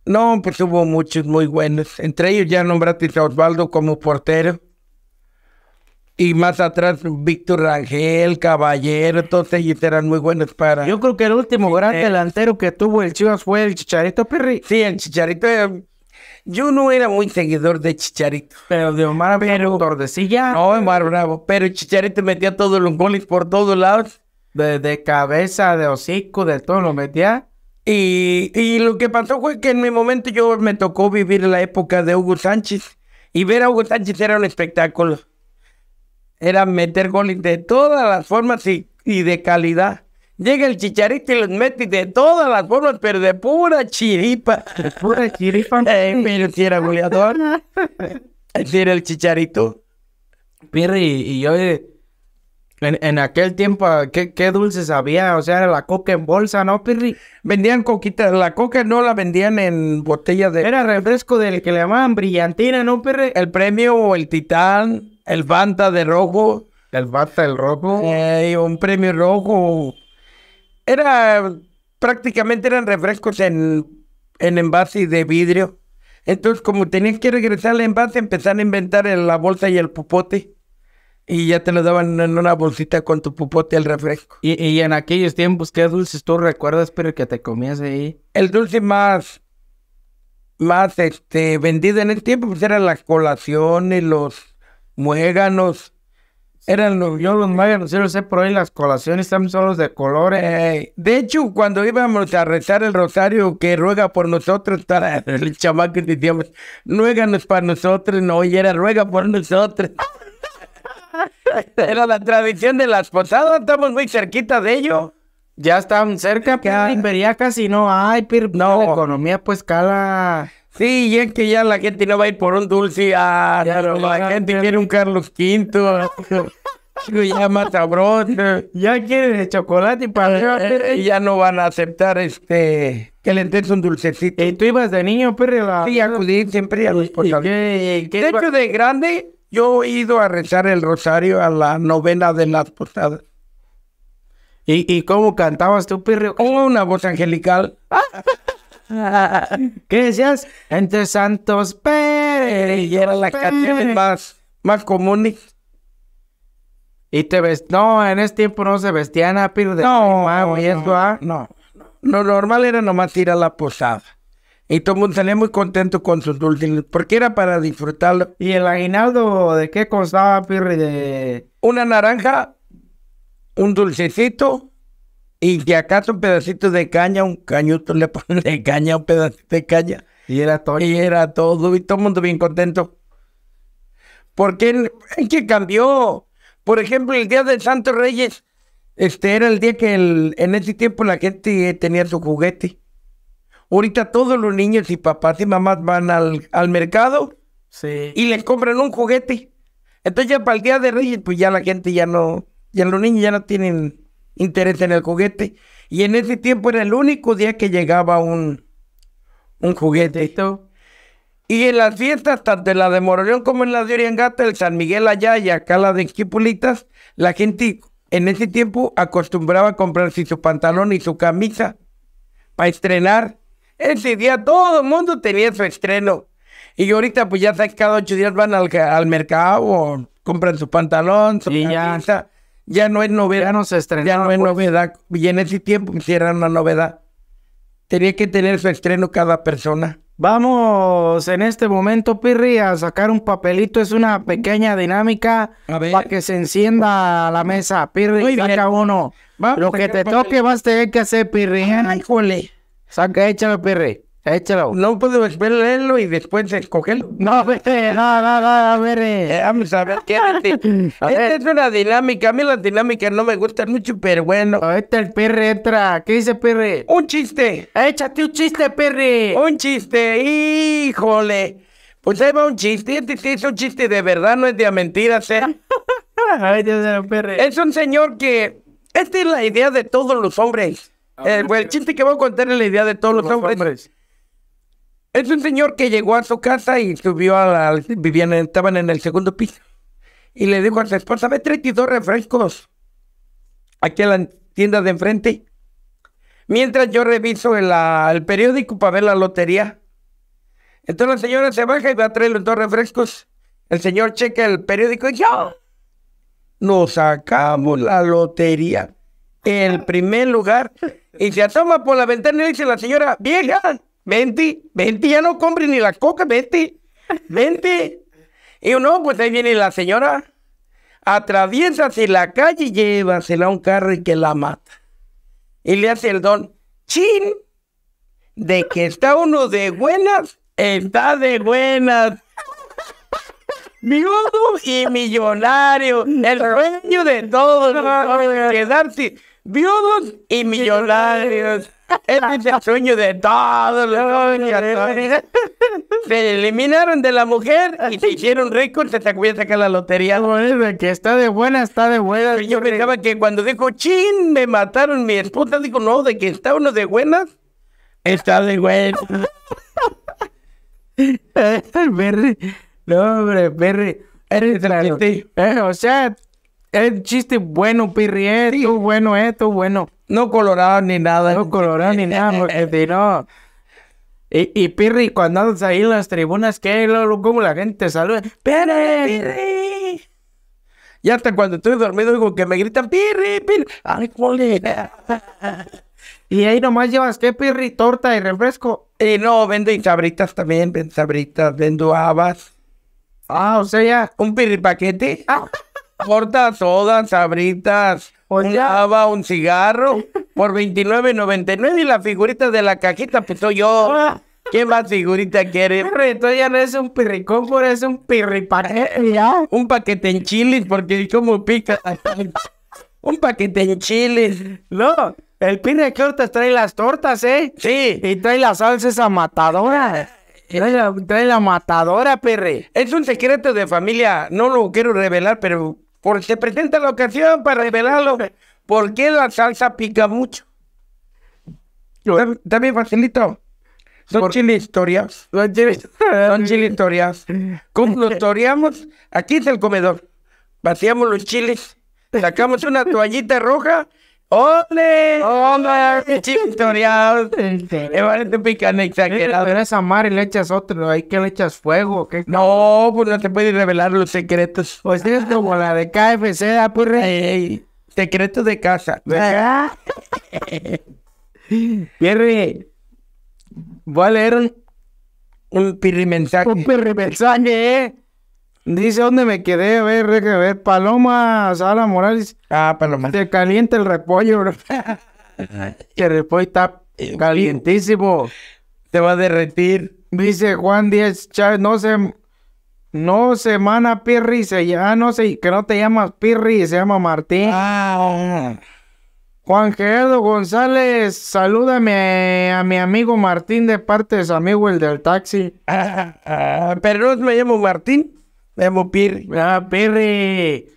No, pues hubo muchos muy buenos. Entre ellos ya nombraste a Osvaldo como portero. Y más atrás, Víctor Rangel, Caballero, todos ellos eran muy buenos para. Yo creo que el último gran eh. delantero que tuvo el Chivas fue el Chicharito Perri. Sí, el Chicharito. Eh, yo no era muy seguidor de Chicharito. Pero de Omar Bravo. No, Omar Bravo. Pero Chicharito metía todos los goles por todos lados de, cabeza, de hocico, de todo lo metía. Y, lo que pasó fue que en mi momento yo me tocó vivir la época de Hugo Sánchez. Y ver a Hugo Sánchez era un espectáculo. Era meter goles de todas las formas y, de calidad. Llega el chicharito y los mete de todas las formas, pero de pura chiripa. De pura chiripa. Eh, pero si era goleador. si era el chicharito. Pirri y, yo eh, en, aquel tiempo, ah, ¿qué, dulces había? O sea, era la coca en bolsa, ¿no, Pirri? Vendían coquita, la coca no la vendían en botella de... Era refresco del que le llamaban brillantina, ¿no, Pirri? El premio, el titán, el banta de rojo. El banta del rojo. Eh, un premio rojo. Era, prácticamente eran refrescos en, en envase de vidrio. Entonces, como tenías que regresar al envase, empezaron a inventar la bolsa y el popote. Y ya te lo daban en una bolsita con tu pupote al refresco. Y, en aquellos tiempos, ¿qué dulces tú recuerdas, pero que te comías ahí? El dulce más, más este, vendido en el tiempo, pues eran las colaciones, los muéganos. Eran los, yo los muéganos, yo lo sé, por ahí las colaciones están solos de colores. Eh, de hecho, cuando íbamos a rezar el rosario que ruega por nosotros, el chamaco decíamos, muéganos para nosotros, no, y era ruega por nosotros. Era la tradición de las posadas, estamos muy cerquita de ello. Ya están cerca, pero vería casi no hay, pero no. la economía pues cala. Sí, y es que ya la gente no va a ir por un dulce, ah, la gente quiere un Carlos V. Ah. ya más sabroso. Ya quiere el chocolate para eh, eh, Y ya no van a aceptar este que le des un dulcecito. ¿Y tú ibas de niño, pero la... Sí, acudí siempre a los De hecho, de grande yo he ido a rezar el rosario a la novena de las posadas. ¿Y, y cómo cantabas tú, Pirrio? Con una voz angelical. ¿Qué decías? Entre santos Pérez. Y era la canción más, más común. Y te ves... No, en ese tiempo no se vestían a ah, Pirrio no, ah. no, no, Lo normal era nomás ir a la posada. Y todo el mundo salía muy contento con sus dulces, porque era para disfrutarlo. ¿Y el aguinaldo de qué cosa Pirri? De... Una naranja, un dulcecito, y si acaso un pedacito de caña, un cañuto le ponen de caña, un pedacito de caña. Y era todo. Y era todo, y todo el mundo bien contento. Porque en que cambió. Por ejemplo, el día de Santos Reyes, este era el día que en ese tiempo la gente tenía su juguete. Ahorita todos los niños y papás y mamás van al, mercado y les compran un juguete. Entonces ya para el Día de Reyes, pues ya la gente ya no, ya los niños ya no tienen interés en el juguete. Y en ese tiempo era el único día que llegaba un, un juguete. Y en las fiestas, tanto en la de Moroleón como en la de Oriangata, el San Miguel allá y acá la de Esquipulitas, la gente en ese tiempo acostumbraba a comprarse su pantalón y su camisa para estrenar ese día todo el mundo tenía su estreno. Y ahorita, pues ya sabes, cada ocho días van al, mercado, o compran su pantalón, su y Ya, no es novedad. Ya no se estrenó. Ya no es pues. novedad. Y en ese tiempo si pues, una novedad. Tenía que tener su estreno cada persona. Vamos en este momento, Pirri, a sacar un papelito. Es una pequeña dinámica para que se encienda la mesa. Pirri, saca uno. Lo que te toque vas a tener que hacer, Pirri. ¿eh? Ay, jole. Saca, échalo, perre. Échalo. No puedo después leerlo y después escogerlo. No, perre, no, no, no, perre. Eh, vamos a ver, quédate. Esta es una dinámica. A mí las dinámicas no me gustan mucho, pero bueno. Está el perre entra. ¿Qué dice perre? Un chiste. Échate un chiste, perre. Un chiste. Híjole. Pues ahí va un chiste. Este sí es un chiste de verdad, no es de mentiras, ¿eh? Es un señor que... Esta es la idea de todos los hombres. Ah, eh, el chiste que voy a contar es la idea de todos los, hombres. Es un señor que llegó a su casa y subió a la... estaban en el segundo piso. Y le dijo a su esposa, ve 32 refrescos aquí a la tienda de enfrente. Mientras yo reviso el, periódico para ver la lotería. Entonces la señora se baja y va a traer los dos refrescos. El señor checa el periódico y yo. Oh, nos sacamos la lotería. el primer lugar, y se asoma por la ventana y dice la señora, vieja, vente, vente, ya no compre ni la coca, vente, vente. Y uno, pues ahí viene la señora, atraviesa si la calle y llévasela a un carro y que la mata. Y le hace el don, chin, de que está uno de buenas, está de buenas. Miudo y millonario, el dueño de todos quedarse viudos y millonarios. Ese es el sueño de todos los Se eliminaron de la mujer y se hicieron récords que se a sacar la lotería. de que está de buena, está de buena. yo pensaba que cuando dijo, chin, me mataron mi esposa, dijo, no, de que está uno de buenas, está de buenas. Berry, no, hombre, Berry, eres tranquilo. Este, este. eh, o sea, el chiste bueno, pirri, es bueno, esto, bueno. No colorado ni nada. No colorado ni nada, porque si no. Y, Pirri, cuando andas ahí en las tribunas, que como la gente saluda. ¡Pirri! ¡Pirri! Y hasta cuando estoy dormido, digo que me gritan, ¡Pirri! ¡Pirri! ¡Ay, Y ahí nomás llevas, ¿qué, Pirri? ¿Torta y refresco? Y no, vendo sabritas también, vendo sabritas, vendo habas. Ah, o sea, ya. ¿Un pirri paquete? Ah. Corta todas, sabritas. Oiga. Un cigarro por $29.99 y la figurita de la cajita, pues yo. Ah. ¿Qué más figurita quiere? esto ya no es un pirricón, pero es un pirriparé, eh, eh, ya. Un paquete en chiles, porque como pica. un paquete en chiles. No, el pirre cortas trae las tortas, ¿eh? Sí. Y trae las salsas esa matadora. Eh. trae la matadora, perre. Es un secreto de familia, no lo quiero revelar, pero porque se presenta la ocasión para revelarlo por qué la salsa pica mucho. Eh, también facilito. Son chiles chile historias. Son chile, Son historias. ¿Cómo los toreamos? Aquí es el comedor. Vaciamos los chiles, sacamos una toallita roja ¡Ole! ¡Ole! Tutorial. Es este. un picante exagerado. Pero esa y le echas otro. Hay que le echas fuego. ¿Qué? No, pues no te puedes revelar los secretos. Pues tienes como la de KFC, apurre. ¿ah, secretos de casa. Ah. Pierre, voy a leer un, un pirrimensaje. Un pirrimensaje, ¿eh? Dice dónde me quedé, a ver, a ver. Paloma Sala Morales. Ah, Paloma. Te calienta el repollo, bro. que el repollo está eh, eh. calientísimo. Te va a derretir. Dice Juan Díaz Chávez, no se. No semana Pirri, se ya ah, no sé, que no te llamas Pirri, se llama Martín. Ah, Juan Gerardo González, salúdame a mi amigo Martín de parte de su amigo el del taxi. Ah, ah, pero no me llamo Martín. Memo Pirri. Ah, Pirri.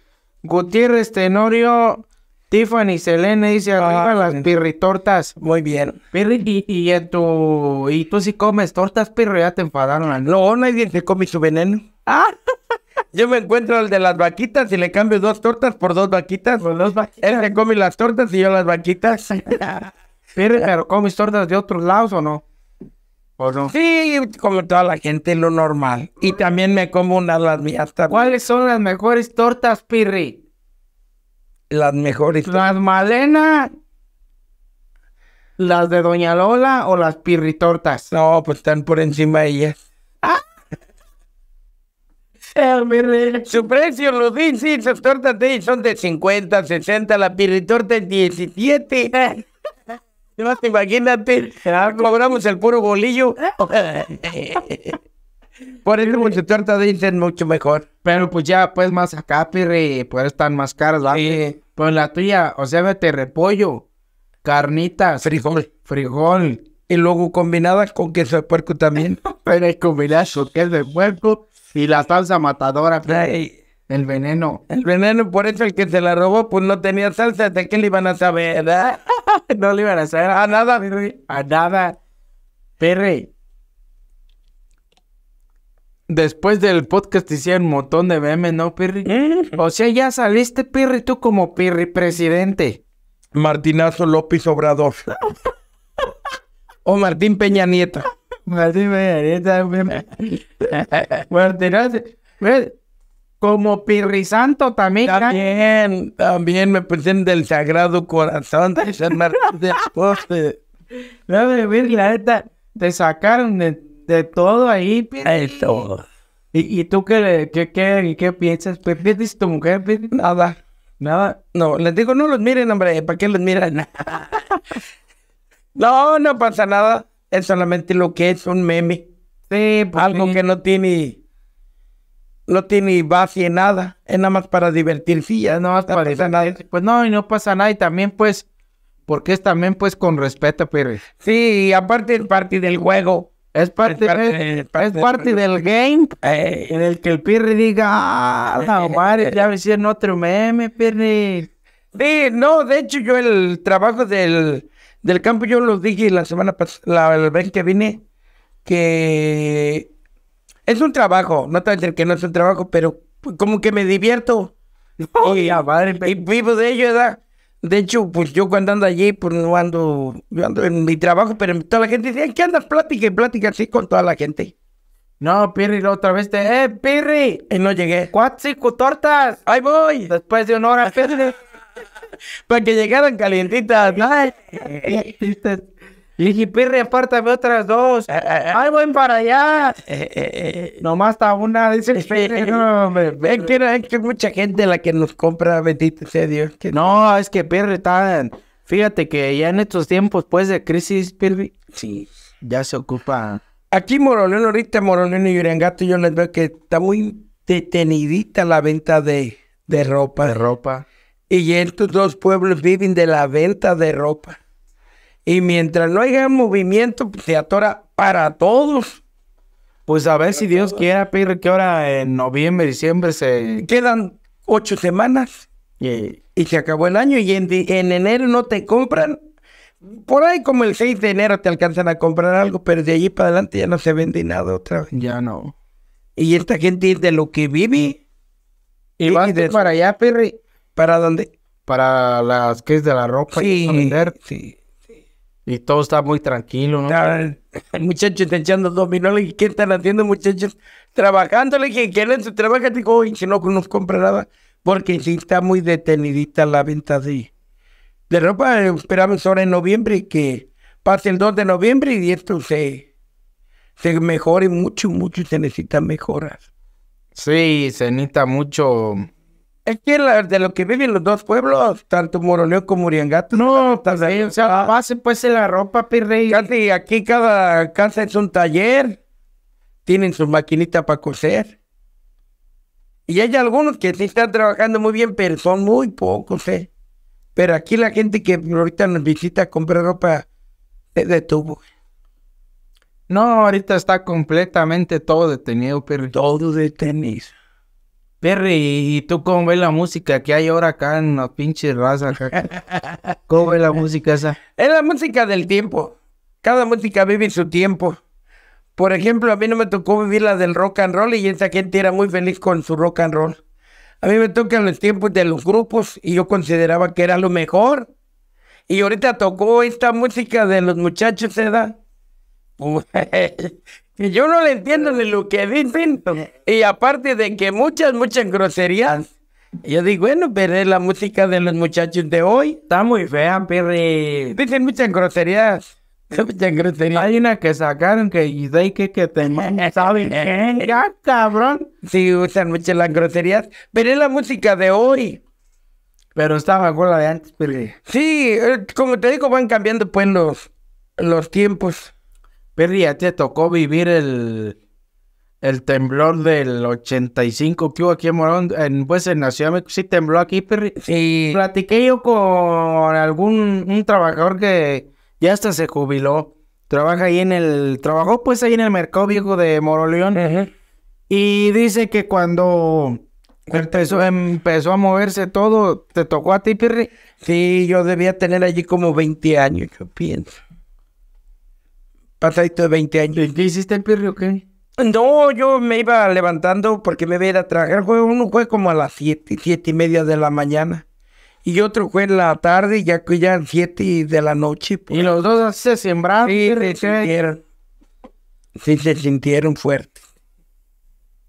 Gutiérrez Tenorio. Tiffany Selene dice ah, arriba las las pirritortas. Muy bien. Pirri, y, y tú si comes tortas, Pirri, ya te enfadaron. No, nadie se come su veneno. Ah. Yo me encuentro el de las vaquitas y le cambio dos tortas por dos vaquitas. Él se come las tortas y yo las vaquitas. Pirri, pero comes tortas de otros lados o no? Sí, como toda la gente, lo normal. Y también me como unas las mías ¿Cuáles son las mejores tortas, Pirri? Las mejores. Las Malena, las de Doña Lola o las Pirri tortas. No, pues están por encima de ellas. Ah. Su precio, los sí, sus tortas de son de 50, 60, la pirritorta es 17. No imagínate, cobramos el puro bolillo. Por eso mucho torta dicen mucho mejor. Pero pues ya, pues más acá, pirri, pues están más caras, Pues la tuya, o sea, mete repollo, carnitas, frijol, frijol. Y luego combinadas con queso de puerco también. Pero combinar con queso de puerco y la salsa matadora. Pues, el veneno. El veneno, por eso el que se la robó, pues no tenía salsa, ¿de qué le iban a saber? verdad? Ah? no le iban a hacer a nada, a nada. Pirri. Después del podcast hicieron un montón de memes, ¿no, Perry? Mm. O sea, ya saliste, Perry, tú como Perry presidente. Martinazo López Obrador. o Martín Peña Nieto. Martín Peña Nieto. Martinazo. Como Pirri Santo también. ¿eh? También, también me pusieron del Sagrado Corazón de San Martín de ver, la te sacaron de, todo ahí, Pirri. todo. ¿Y, tú qué, qué, qué, qué piensas? tu mujer? Nada. Nada. No, les digo, no los miren, hombre, ¿para qué los miran? no, no pasa nada. Es solamente lo que es un meme. Sí, pues Algo que no tiene no tiene base en nada, es nada más para divertir ya nada para pasa nada. Pues no, y no pasa nada, y también pues, porque es también pues con respeto, Pirri... Sí, y aparte es parte del juego. Es parte, es parte, del game eh, en el que el Pirri diga, ah, no, eh, madre, ya me eh, hicieron otro meme, Pirri. Sí, no, de hecho yo el trabajo del, del campo, yo lo dije la semana pasada, la vez que vine, que es un trabajo, no te voy a decir que no es un trabajo, pero pues, como que me divierto. Oye, y, madre, y vivo de ello, ¿verdad? De hecho, pues yo cuando ando allí, pues no ando, yo ando en mi trabajo, pero toda la gente dice, ¿qué andas? Plática y plática así con toda la gente. No, Pirri, la otra vez te, ¡eh, Pirri! Y no llegué. ¡Cuatro, cinco tortas! ¡Ahí voy! Después de una hora, Pirri. Para que llegaran calientitas. Ay, Y dije, perre, apártame otras dos. Eh, eh, eh. ¡Ay, voy para allá! Nomás está una, dice No, Es que, es mucha gente la que nos compra, bendito sea Dios. Que no, es que perre, está, Fíjate que ya en estos tiempos, pues, de crisis, sí, ya se ocupa. Aquí Moroleno, ahorita Moroleno y Uriangato, yo les veo que está muy detenidita la venta de ropa. De ropa. Y estos dos pueblos viven de la venta de ropa. Y mientras no haya movimiento, se pues, atora para todos. Pues a ver si Dios quiera, qué que ahora en noviembre, diciembre se... Quedan ocho semanas y se acabó el año y en, en, enero no te compran. Por ahí como el 6 de enero te alcanzan a comprar algo, pero de allí para adelante ya no se vende nada otra vez. Ya no. Y esta gente es de lo que vive. Y, vas para allá, Perry. ¿Para dónde? Para las que es de la ropa. Sí, y vender. sí. Y todo está muy tranquilo, ¿no? el ah, muchacho está echando dominó. ¿qué están haciendo, muchachos? Trabajándole, Le quieren? su trabaja? Digo, oye, si no, pues no compra nada. Porque sí está muy detenidita la venta de, de ropa. Esperamos ahora en noviembre que pase el 2 de noviembre y esto se, se mejore mucho, mucho. Se necesitan mejoras. Sí, se necesita mucho es que de lo que viven los dos pueblos, tanto Moroneo como Uriangato. No, pues ahí, o sea, pasen pues en la ropa, pirrey. Casi aquí cada casa es un taller, tienen su maquinita para coser. Y hay algunos que sí están trabajando muy bien, pero son muy pocos, ¿eh? Pero aquí la gente que ahorita nos visita a comprar ropa se detuvo. No, ahorita está completamente todo detenido, pero Todo detenido. Perry, ¿y tú cómo ves la música que hay ahora acá en la pinche raza? ¿Cómo ves la música esa? Es la música del tiempo. Cada música vive su tiempo. Por ejemplo, a mí no me tocó vivir la del rock and roll y esa gente era muy feliz con su rock and roll. A mí me tocan los tiempos de los grupos y yo consideraba que era lo mejor. Y ahorita tocó esta música de los muchachos, ¿edad? ¿eh, pues, que yo no le entiendo ni lo que dicen. Y aparte de que muchas, muchas groserías. Yo digo, bueno, pero es la música de los muchachos de hoy. Está muy fea, perri. Dicen muchas groserías. Muchas groserías. Hay una que sacaron que dice que, que te ¿Saben qué? Ya, cabrón. Sí, usan muchas las groserías. Pero es la música de hoy. Pero estaba con la de antes, perri. Sí, eh, como te digo, van cambiando pues los, los tiempos. Perry, ¿ya te tocó vivir el, el temblor del 85 que hubo aquí en Morón? pues en la Ciudad sí tembló aquí, Perry. Y platiqué yo con algún un trabajador que ya hasta se jubiló. Trabaja ahí en el... Trabajó pues ahí en el mercado viejo de Moroleón. Y dice que cuando... Empezó, empezó a moverse todo. ¿Te tocó a ti, Perry. Sí, yo debía tener allí como 20 años, yo pienso pasadito de 20 años. ¿Y qué hiciste el pirri o qué? No, yo me iba levantando porque me iba a ir a trabajar. Uno fue como a las 7, 7 y media de la mañana. Y otro fue en la tarde, ya que ya eran 7 de la noche. Pues. ¿Y los dos se sembraron? Sí, se sintieron. Sí, se sintieron fuertes.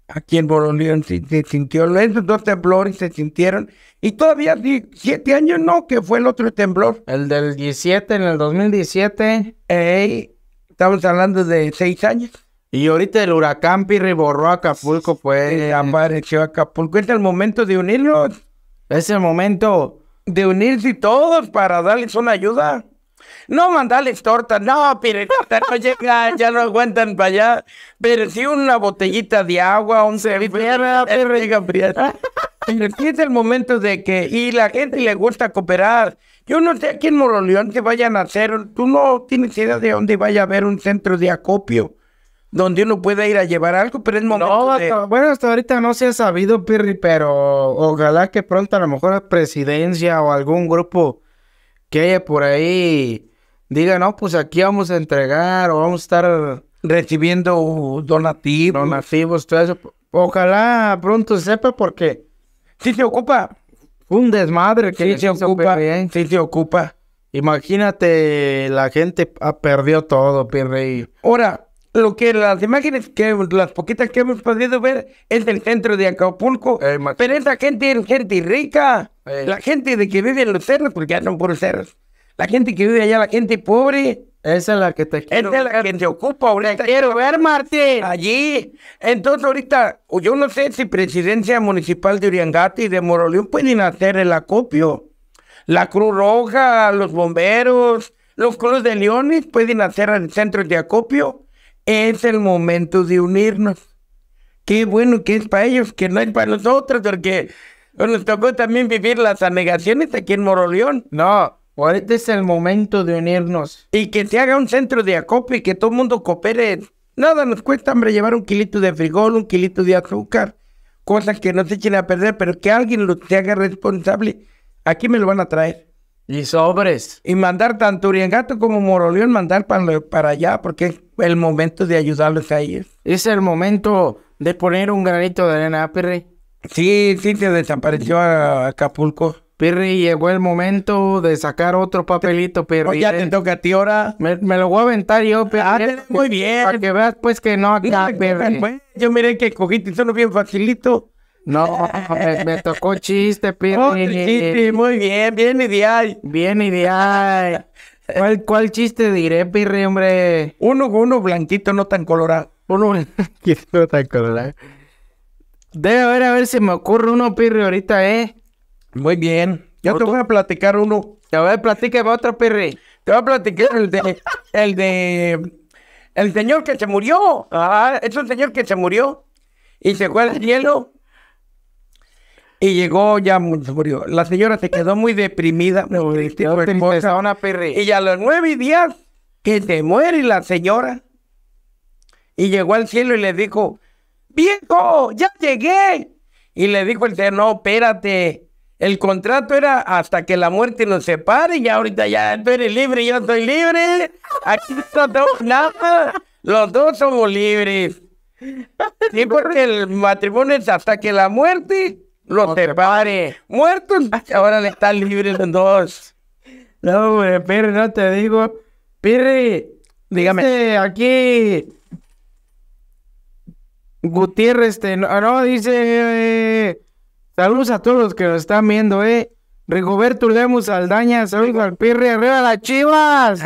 Aquí en Bolonia se sintió. Esos dos temblores se sintieron. Y todavía siete años no, que fue el otro temblor. El del 17, en el 2017. Ey, Estamos hablando de seis años. Y ahorita el huracán pirre, borró Acapulco, pues. apareció apareció Acapulco. Es el momento de unirnos. Es el momento. De unirse todos para darles una ayuda. No mandarles tortas, no, pirre, no llegan, ya no aguantan para allá. Pero sí una botellita de agua, un cerveza. es el momento de que, y la gente le gusta cooperar. Yo no sé aquí en Moroleón que vayan a hacer, tú no tienes idea de dónde vaya a haber un centro de acopio donde uno pueda ir a llevar algo, pero es momento de... Bueno, hasta ahorita no se ha sabido, Pirri, pero ojalá que pronto a lo mejor la presidencia o algún grupo que haya por ahí diga, no, pues aquí vamos a entregar o vamos a estar recibiendo donativos. Donativos, todo eso. Ojalá pronto sepa porque sí se ocupa. Un desmadre que sí se ocupa. ¿eh? Sí se ocupa. Imagínate, la gente ha ah, perdido todo, Pirrey. Ahora, lo que las imágenes que las poquitas que hemos podido ver es del centro de Acapulco. Eh, pero esa gente es gente rica. Eh. La gente de que vive en los cerros, porque ya por los cerros. La gente que vive allá, la gente pobre, esa es la que te quiero Esa es la que te ocupa ahorita. Te quiero ver, Martín. Allí. Entonces, ahorita, yo no sé si Presidencia Municipal de Uriangati y de Moroleón pueden hacer el acopio. La Cruz Roja, los bomberos, los Cruz de Leones pueden hacer el centro de acopio. Es el momento de unirnos. Qué bueno que es para ellos, que no es para nosotros, porque nos tocó también vivir las anegaciones aquí en Moroleón. No, este es el momento de unirnos. Y que se haga un centro de acopio y que todo el mundo coopere. Nada nos cuesta, hombre, llevar un kilito de frijol, un kilito de azúcar. Cosas que no se echen a perder, pero que alguien lo se haga responsable. Aquí me lo van a traer. Y sobres. Y mandar tanto Uriangato como Moroleón, mandar para, para allá, porque es el momento de ayudarlos a ellos. Es el momento de poner un granito de arena, Perry. Sí, sí, se desapareció a Acapulco. Pirri, llegó el momento de sacar otro papelito, Pirri. ya te eh, toca a ti ahora. Me, lo voy a aventar yo, Pirri. Ah, eh, muy bien. Para que veas, pues, que no acá, Pirri. yo miré que cogiste solo bien facilito. No, eh, me, tocó chiste, Pirri. Oh, chiste, muy bien, bien ideal. Bien ideal. ¿Cuál, chiste diré, Pirri, hombre? Uno, uno blanquito, no tan colorado. Uno blanquito, no tan colorado. Debe ver a ver si me ocurre uno, Pirri, ahorita, ¿eh? Muy bien. Yo te voy a platicar uno. Te voy a platicar otro, perre. Te voy a platicar el de... El de... El señor que se murió. Ah, es un señor que se murió. Y se fue al cielo. Y llegó, ya se murió. La señora se quedó muy deprimida. No, perre. Y a los nueve días que se muere la señora. Y llegó al cielo y le dijo, viejo, ya llegué. Y le dijo el señor, no, espérate, el contrato era hasta que la muerte nos separe, y ahorita ya tú eres libre, yo soy libre. Aquí no tenemos nada. Los dos somos libres. Sí, porque el matrimonio es hasta que la muerte los separe. Muertos, ahora están libres los dos. No, hombre, Pirri, no te digo. Pirri, dígame. aquí. Gutiérrez, este, no, dice. Eh, Saludos a todos los que nos están viendo, eh. Rigoberto Lemus Aldaña, saludos al Pirri, arriba las chivas.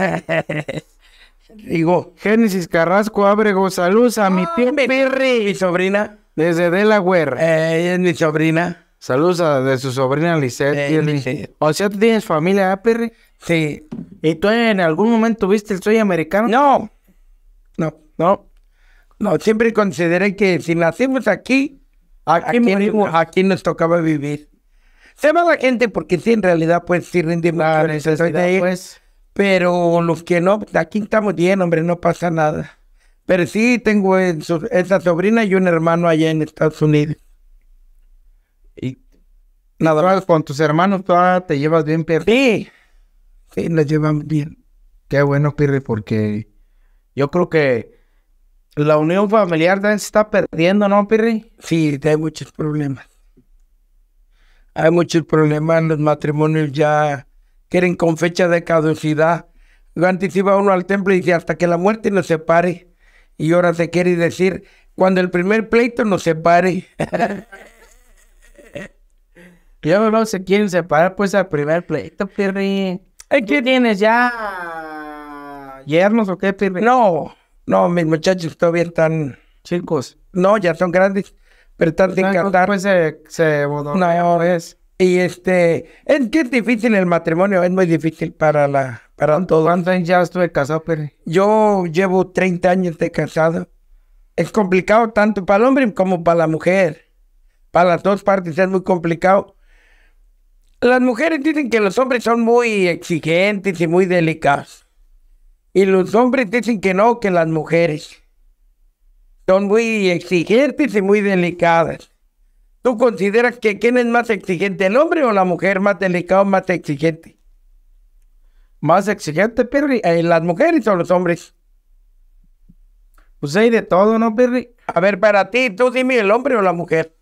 Digo. Génesis Carrasco abrego. saludos a mi ah, tío mi, Pirri. Mi sobrina. Desde Delaware. Eh, ella es mi sobrina. Saludos a de su sobrina Lisette. Eh, o sea, ¿tú tienes familia, eh, Pirri? Sí. ¿Y tú en algún momento viste el sueño americano? No. No. No. No, siempre consideré que si nacimos aquí, Aquí, aquí aquí nos tocaba vivir. Se va la gente porque sí, en realidad, pues sí rinde pues. Pero los que no, pues, aquí estamos bien, hombre, no pasa nada. Pero sí tengo esa sobrina y un hermano allá en Estados Unidos. Y nada más con tus hermanos te llevas bien, Pierre? Sí, sí, nos llevamos bien. Qué bueno, Pierre, porque yo creo que la unión familiar también se está perdiendo, ¿no, Pirri? Sí, hay muchos problemas. Hay muchos problemas en los matrimonios ya quieren con fecha de caducidad. Antes iba uno al templo y dice hasta que la muerte nos separe. Y ahora se quiere decir cuando el primer pleito nos separe. ya no se quieren separar pues al primer pleito, Pirri. ¿Qué tienes ya? ¿Yernos o qué, Pirri? No. No, mis muchachos todavía están... Chicos. No, ya son grandes, pero están sin cantar. Pues se, se No, No, es... Y este, es que es difícil el matrimonio, es muy difícil para la, para todos. ¿Cuántos años ya estuve casado, pero Yo llevo 30 años de casado. Es complicado tanto para el hombre como para la mujer. Para las dos partes es muy complicado. Las mujeres dicen que los hombres son muy exigentes y muy delicados. Y los hombres dicen que no, que las mujeres son muy exigentes y muy delicadas. ¿Tú consideras que quién es más exigente, el hombre o la mujer más delicado, más exigente? Más exigente, Perry, eh, las mujeres o los hombres. Pues hay de todo, ¿no, Perry? A ver, para ti, tú dime el hombre o la mujer.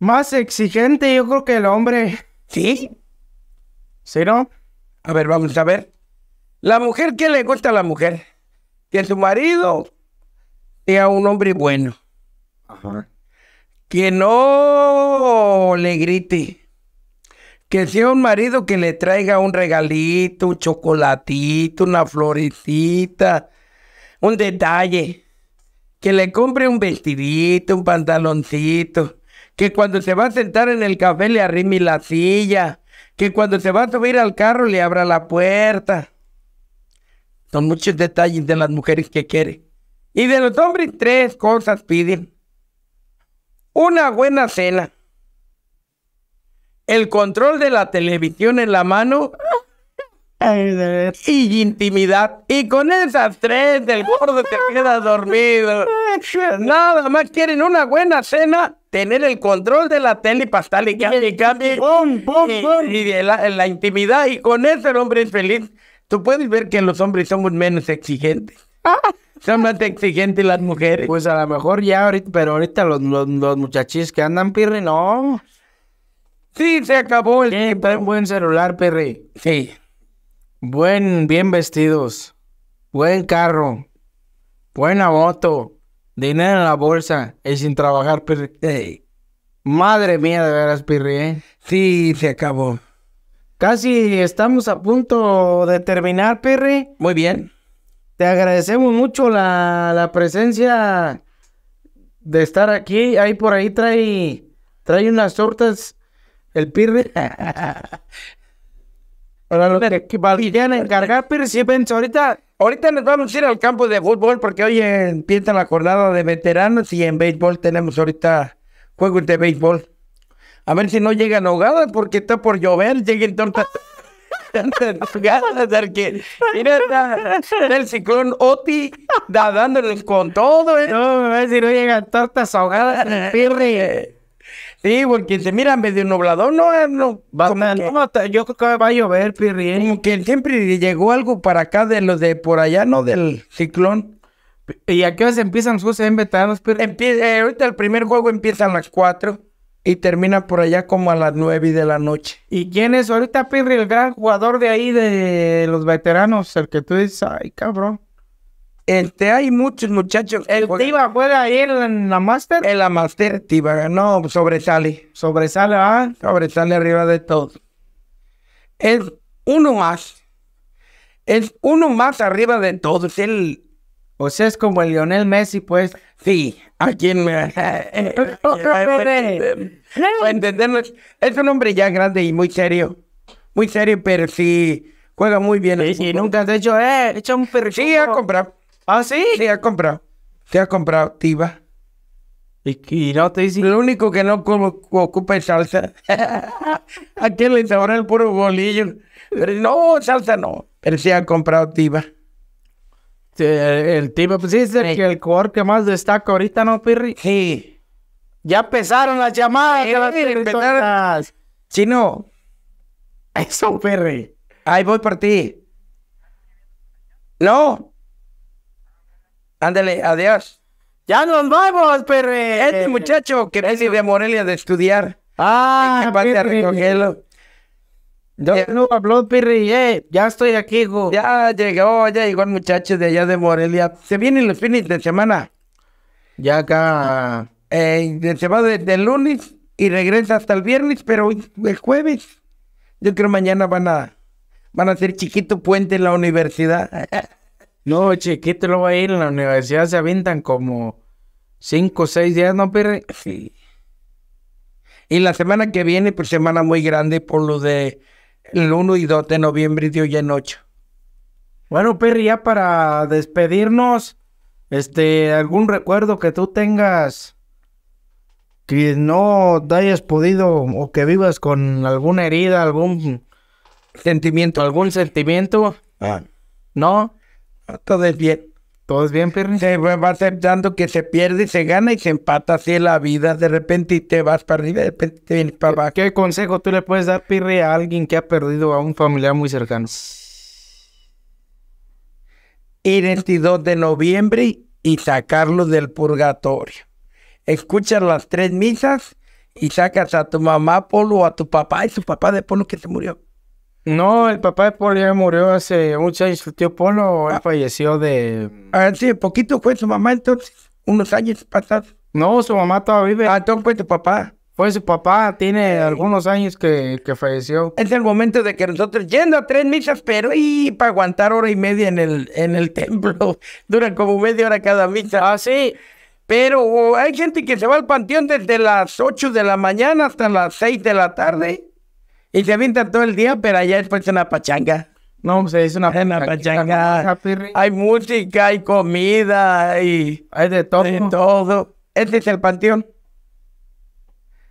Más exigente, yo creo que el hombre. ¿Sí? ¿Sí, no? A ver, vamos a ver. La mujer ¿qué le gusta a la mujer, que su marido sea un hombre bueno. Que no le grite. Que sea un marido que le traiga un regalito, un chocolatito, una florecita, un detalle. Que le compre un vestidito, un pantaloncito. Que cuando se va a sentar en el café le arrime la silla. Que cuando se va a subir al carro le abra la puerta son muchos detalles de las mujeres que quiere. Y de los hombres, tres cosas piden. Una buena cena. El control de la televisión en la mano. Y intimidad. Y con esas tres, del borde te queda dormido. Nada más quieren una buena cena, tener el control de la tele para estar y y, y, la, la intimidad. Y con eso el hombre es feliz. Tú puedes ver que los hombres somos menos exigentes. Son más exigentes las mujeres. Pues a lo mejor ya ahorita, pero ahorita los, los, muchachis que andan, Pirri, no. Sí, se acabó el Buen celular, Pirri. Sí. Buen, bien vestidos. Buen carro. Buena moto. Dinero en la bolsa. Y sin trabajar, Pirri. Madre mía, de veras, Pirri, ¿eh? Sí, se acabó. Casi estamos a punto de terminar, Perry. Muy bien. Te agradecemos mucho la, presencia de estar aquí. Ahí por ahí trae, trae unas tortas el Pirri. Para lo que, que en encargar, Pirri, si ven, ahorita, ahorita nos vamos a ir al campo de fútbol porque hoy empieza la jornada de veteranos y en béisbol tenemos ahorita juegos de béisbol. A ver si no llegan ahogadas porque está por llover, lleguen tortas. que mira, el ciclón Oti da, con todo. ¿eh? No, me va a decir, no llegan tortas ahogadas, pirri. Sí, porque se mira medio nublador, no, ah, no, va a va a llover, pirri. ¿eh? Como que siempre llegó algo para acá de los de por allá, ¿no? Del ciclón. ¿Y a qué hora se empiezan sus en pirri? Eh, ahorita el primer juego empiezan a las cuatro y termina por allá como a las 9 de la noche. ¿Y quién es ahorita, Pirri, el gran jugador de ahí de los veteranos? El que tú dices, ay, cabrón. Este, hay muchos muchachos. ¿El Tiba puede ahí en la Master? En la Master, Tiba, no, sobresale. Sobresale, ah. Sobresale arriba de todo. Es uno más. Es uno más arriba de todos. el... O sea, es como el Lionel Messi, pues. Sí, a quien me. es un hombre ya grande y muy serio. Muy serio, pero sí juega muy bien. y nunca has hecho, eh, hecho un perro. Sí, ha comprado. ¿Ah, sí? Sí, ha comprado. Se ha comprado, tiba. Y, no te dice. Lo único que no ocupa es salsa. ¿A quién le sabrá el puro bolillo? Pero no, salsa no. Pero sí ha comprado tiba. Este, el tipo, pues es el, el que más destaca ahorita, ¿no, perry Sí. Ya empezaron las llamadas. Sí, las Chino. Eso, perry Ahí voy por ti. No. Ándale, adiós. Ya nos vamos, perry Este eh, muchacho que es de Morelia de estudiar. Ah, Ay, va a recogerlo. Yo, eh, no habló eh, ya estoy aquí, Ya llegó, ya llegó el muchacho de allá de Morelia. Se vienen los fines de semana. Ya acá. Eh, se va desde el lunes y regresa hasta el viernes, pero hoy el jueves. Yo creo mañana van a van a hacer chiquito puente en la universidad. no, chiquito lo va a ir en la universidad, se avientan como cinco o seis días, no Pirri. Sí. Y la semana que viene, pues semana muy grande por lo de el 1 y 2 de noviembre de hoy en 8. Bueno, Perry, ya para despedirnos, este, algún recuerdo que tú tengas que no te hayas podido o que vivas con alguna herida, algún sentimiento, algún sentimiento. Ah. ¿No? Ah, todo es bien es bien, Pirri? Se va aceptando que se pierde se gana y se empata así la vida. De repente y te vas para arriba, de repente te vienes para ¿Qué consejo tú le puedes dar, Pirri, a alguien que ha perdido a un familiar muy cercano? Ir el 22 de noviembre y sacarlo del purgatorio. Escuchas las tres misas y sacas a tu mamá, Polo, a tu papá y su papá de Polo que se murió. No, el papá de Polo ya murió hace muchos años. Su tío Polo ah. falleció de. Ah, sí, poquito fue su mamá entonces, unos años pasados. No, su mamá todavía vive. Ah, entonces fue tu papá. Fue su papá tiene algunos años que, falleció. Es el momento de que nosotros yendo a tres misas, pero y para aguantar hora y media en el, en el templo. Duran como media hora cada misa. Ah, sí. Pero oh, hay gente que se va al panteón desde las 8 de la mañana hasta las 6 de la tarde. Y se avientan todo el día, pero allá después es una pachanga. No, se pues, es una, pachanga. Hay música, hay comida, y hay de todo. De todo. Este es el panteón.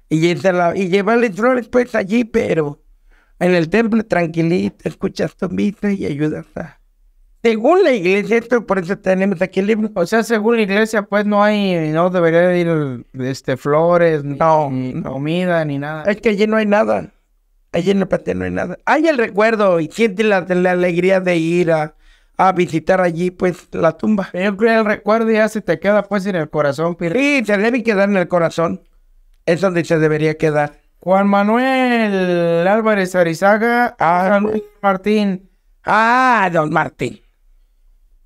Y, y lleva flores pues allí, pero en el templo tranquilito, escuchas tu y ayudas a... Según la iglesia, esto por eso tenemos aquí el libro. O sea, según la iglesia, pues no hay, no debería ir este, flores, no, comida, ni nada. Es que allí no hay nada. Allí no hay nada. Hay el recuerdo y siente la, alegría de ir a, visitar allí, pues, la tumba. Yo creo el recuerdo ya se te queda, pues, en el corazón, Pir. Sí, se debe quedar en el corazón. Es donde se debería quedar. Juan Manuel Álvarez Arizaga, ah, pues. Martín. Ah, don Martín.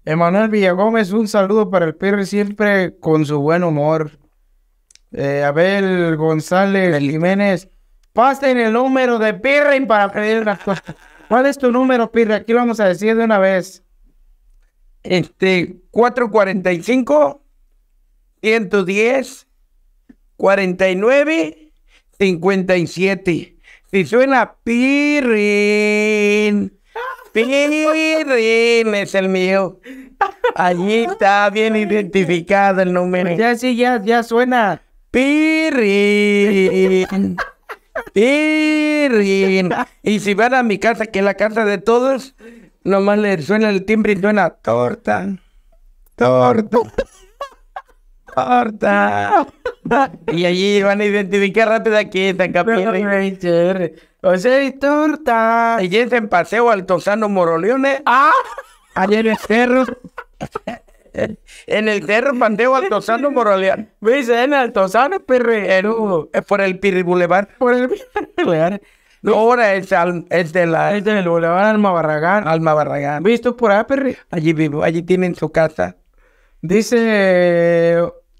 Emanuel Villagómez, un saludo para el Pirri siempre con su buen humor. Eh, Abel González Jiménez, Pasen el número de Pirrin para pedir las cosas. ¿Cuál es tu número, Pirri? Aquí lo vamos a decir de una vez. Este, 445, 110, 49, 57. Si suena Pirrin, Pirrin es el mío. Allí está bien identificado el número. Pues ya sí, ya, ya suena Pirrin. Y si van a mi casa, que es la casa de todos, nomás le suena el timbre y suena torta. Torta. Torta. Y allí van a identificar rápido aquí, es Ranger. O sea, es torta. Y es en paseo al Tosano Moroleones. ¡Ah! Ayer en cerro. en el cerro Pandeo Altozano Moraleano. Me dice, en Altozano, perro. Es eh, por el Pirri Boulevard. Por el Boulevard. No, ahora es, es de la... Es del Boulevard Alma Barragán. Alma Barragán. ¿Visto por ahí, perri? Allí vivo, allí tienen su casa. Dice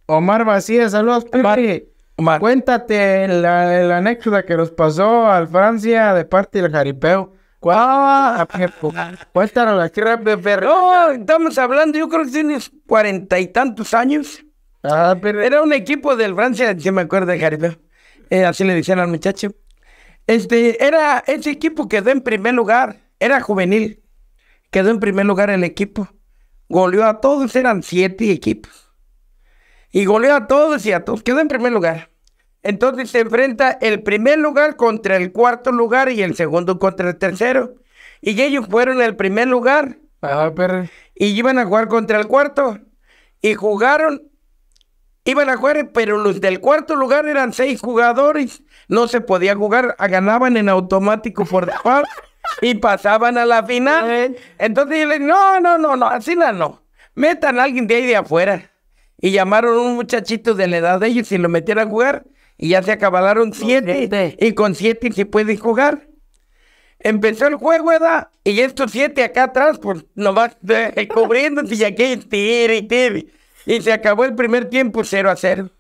Omar Vacía, saludos, perri. Omar. Cuéntate la, anécdota que nos pasó al Francia de parte del jaripeo. Cuéntanos ah, la No, estamos hablando, yo creo que tienes cuarenta y tantos años. Ah, era un equipo del Francia, si me acuerdo, de Eh, así le decían al muchacho. Este, era, ese equipo quedó en primer lugar, era juvenil. Quedó en primer lugar el equipo. Goleó a todos, eran siete equipos. Y goleó a todos y a todos, quedó en primer lugar. Entonces se enfrenta el primer lugar contra el cuarto lugar y el segundo contra el tercero. Y ellos fueron el primer lugar. Y iban a jugar contra el cuarto. Y jugaron. Iban a jugar, pero los del cuarto lugar eran seis jugadores. No se podía jugar. Ganaban en automático por par y pasaban a la final. Eh. Entonces yo le dije, no, no, no, no, así no no. Metan a alguien de ahí de afuera. Y llamaron a un muchachito de la edad de ellos y lo metieron a jugar y ya se acabaron siete. Y con siete se puede jugar. Empezó el juego, ¿verdad? Y estos siete acá atrás, pues no eh, cubriéndose y aquí tira y tira Y se acabó el primer tiempo cero a cero.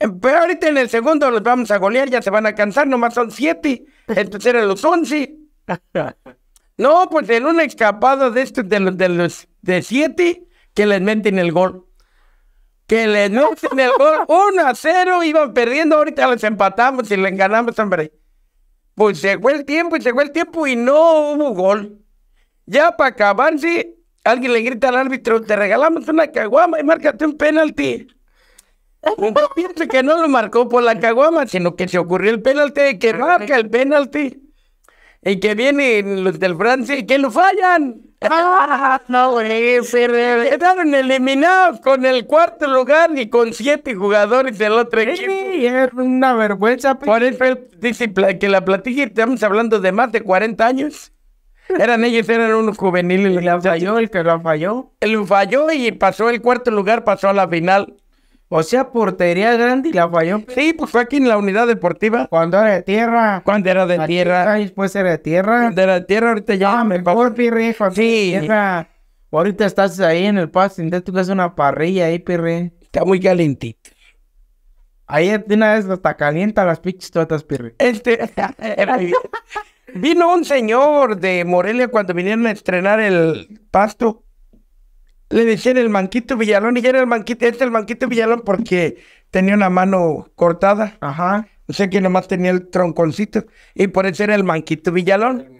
Em, pero ahorita en el segundo los vamos a golear, ya se van a cansar, nomás son siete. Entonces eran los once. No, pues en una escapado de estos de los de los de siete que les meten el gol que le noten el gol 1 a 0, iban perdiendo, ahorita les empatamos y les ganamos, hombre. Pues llegó el tiempo y llegó el tiempo y no hubo gol. Ya para acabar, acabarse, alguien le grita al árbitro, te regalamos una caguama y márcate un penalti. No pienso que no lo marcó por la caguama, sino que se ocurrió el penalti, que marca el penalti. Y que vienen los del Francia y que lo fallan. Ah, no, quedaron eliminados con el cuarto lugar y con siete jugadores del otro equipo. es una vergüenza. Por eso dice que la platica estamos hablando de más de 40 años. Eran ellos, eran unos juveniles. Y la falló, el que la falló. Él falló y pasó el cuarto lugar, pasó a la final. O sea, portería grande y la falló. Sí, pues fue aquí en la unidad deportiva. Cuando era de tierra. Cuando era de tierra. después era de tierra. De la tierra, ahorita ya. Ah, pirre, Pirri. Sí. Ahorita estás ahí en el pasto, tú que una parrilla ahí, Pirri. Está muy calentito. Ahí de una vez hasta calienta las pinches todas, Pirri. Este... Vino un señor de Morelia cuando vinieron a estrenar el pasto le decían el manquito Villalón y era el manquito, este el manquito Villalón porque tenía una mano cortada. Ajá. O sea que nomás tenía el tronconcito y por eso era el manquito Villalón.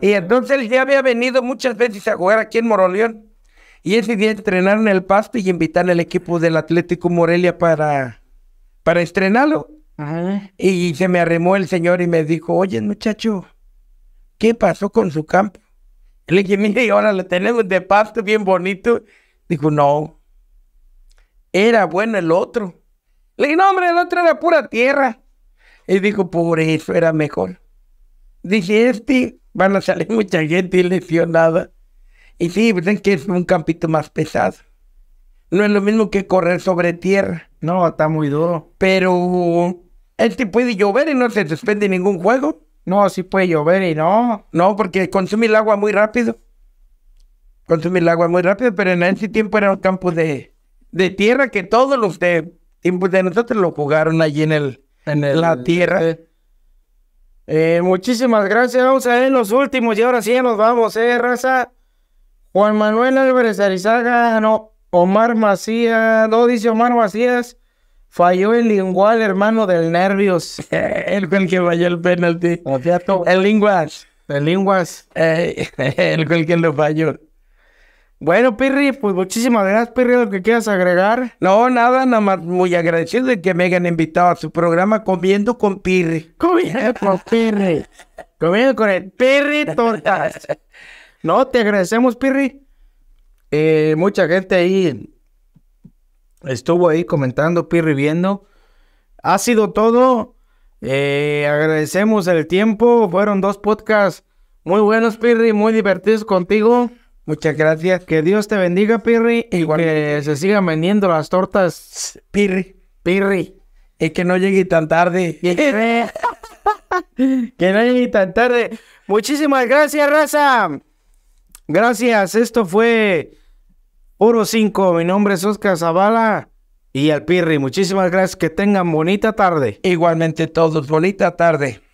Y entonces él ya había venido muchas veces a jugar aquí en Moroleón. Y ese día entrenaron el pasto y invitaron al equipo del Atlético Morelia para, para estrenarlo. Ajá. Y se me arrimó el señor y me dijo, oye muchacho, ¿qué pasó con su campo? Le dije, mire, ahora lo tenemos de pasto bien bonito. Dijo, no. Era bueno el otro. Le dije, no, hombre, el otro era pura tierra. Y dijo, por eso era mejor. Dice, este van a salir mucha gente lesionada. Y sí, pues es que es un campito más pesado. No es lo mismo que correr sobre tierra. No, está muy duro. Pero este puede llover y no se suspende ningún juego. No, sí puede llover y no. No, porque consume el agua muy rápido. Consume el agua muy rápido, pero en ese tiempo era un campo de, de tierra que todos los de, de nosotros lo jugaron allí en, el, en la tierra. Eh, muchísimas gracias. Vamos a ver los últimos y ahora sí ya nos vamos, ¿eh, raza? Juan Manuel Álvarez Arizaga, no, Omar Macías, no dice Omar Macías. Falló el lingual, hermano, del nervios. el cual que falló el penalti. el lingual, El linguas. el cual que lo falló. Bueno, Pirri, pues muchísimas gracias, Pirri, lo que quieras agregar. No, nada, nada más muy agradecido de que me hayan invitado a su programa Comiendo con Pirri. Comiendo con Pirri. Comiendo con el Pirri Tortas. No, te agradecemos, Pirri. Eh, mucha gente ahí estuvo ahí comentando, Pirri viendo. Ha sido todo. Eh, agradecemos el tiempo. Fueron dos podcasts muy buenos, Pirri, muy divertidos contigo. Muchas gracias. Que Dios te bendiga, Pirri. Y que se sigan vendiendo las tortas. Pirri. Pirri. Y que no llegue tan tarde. que no llegue tan tarde. Muchísimas gracias, raza. Gracias. Esto fue Oro 5, mi nombre es Oscar Zavala y Pirri, Muchísimas gracias, que tengan bonita tarde. Igualmente todos, bonita tarde.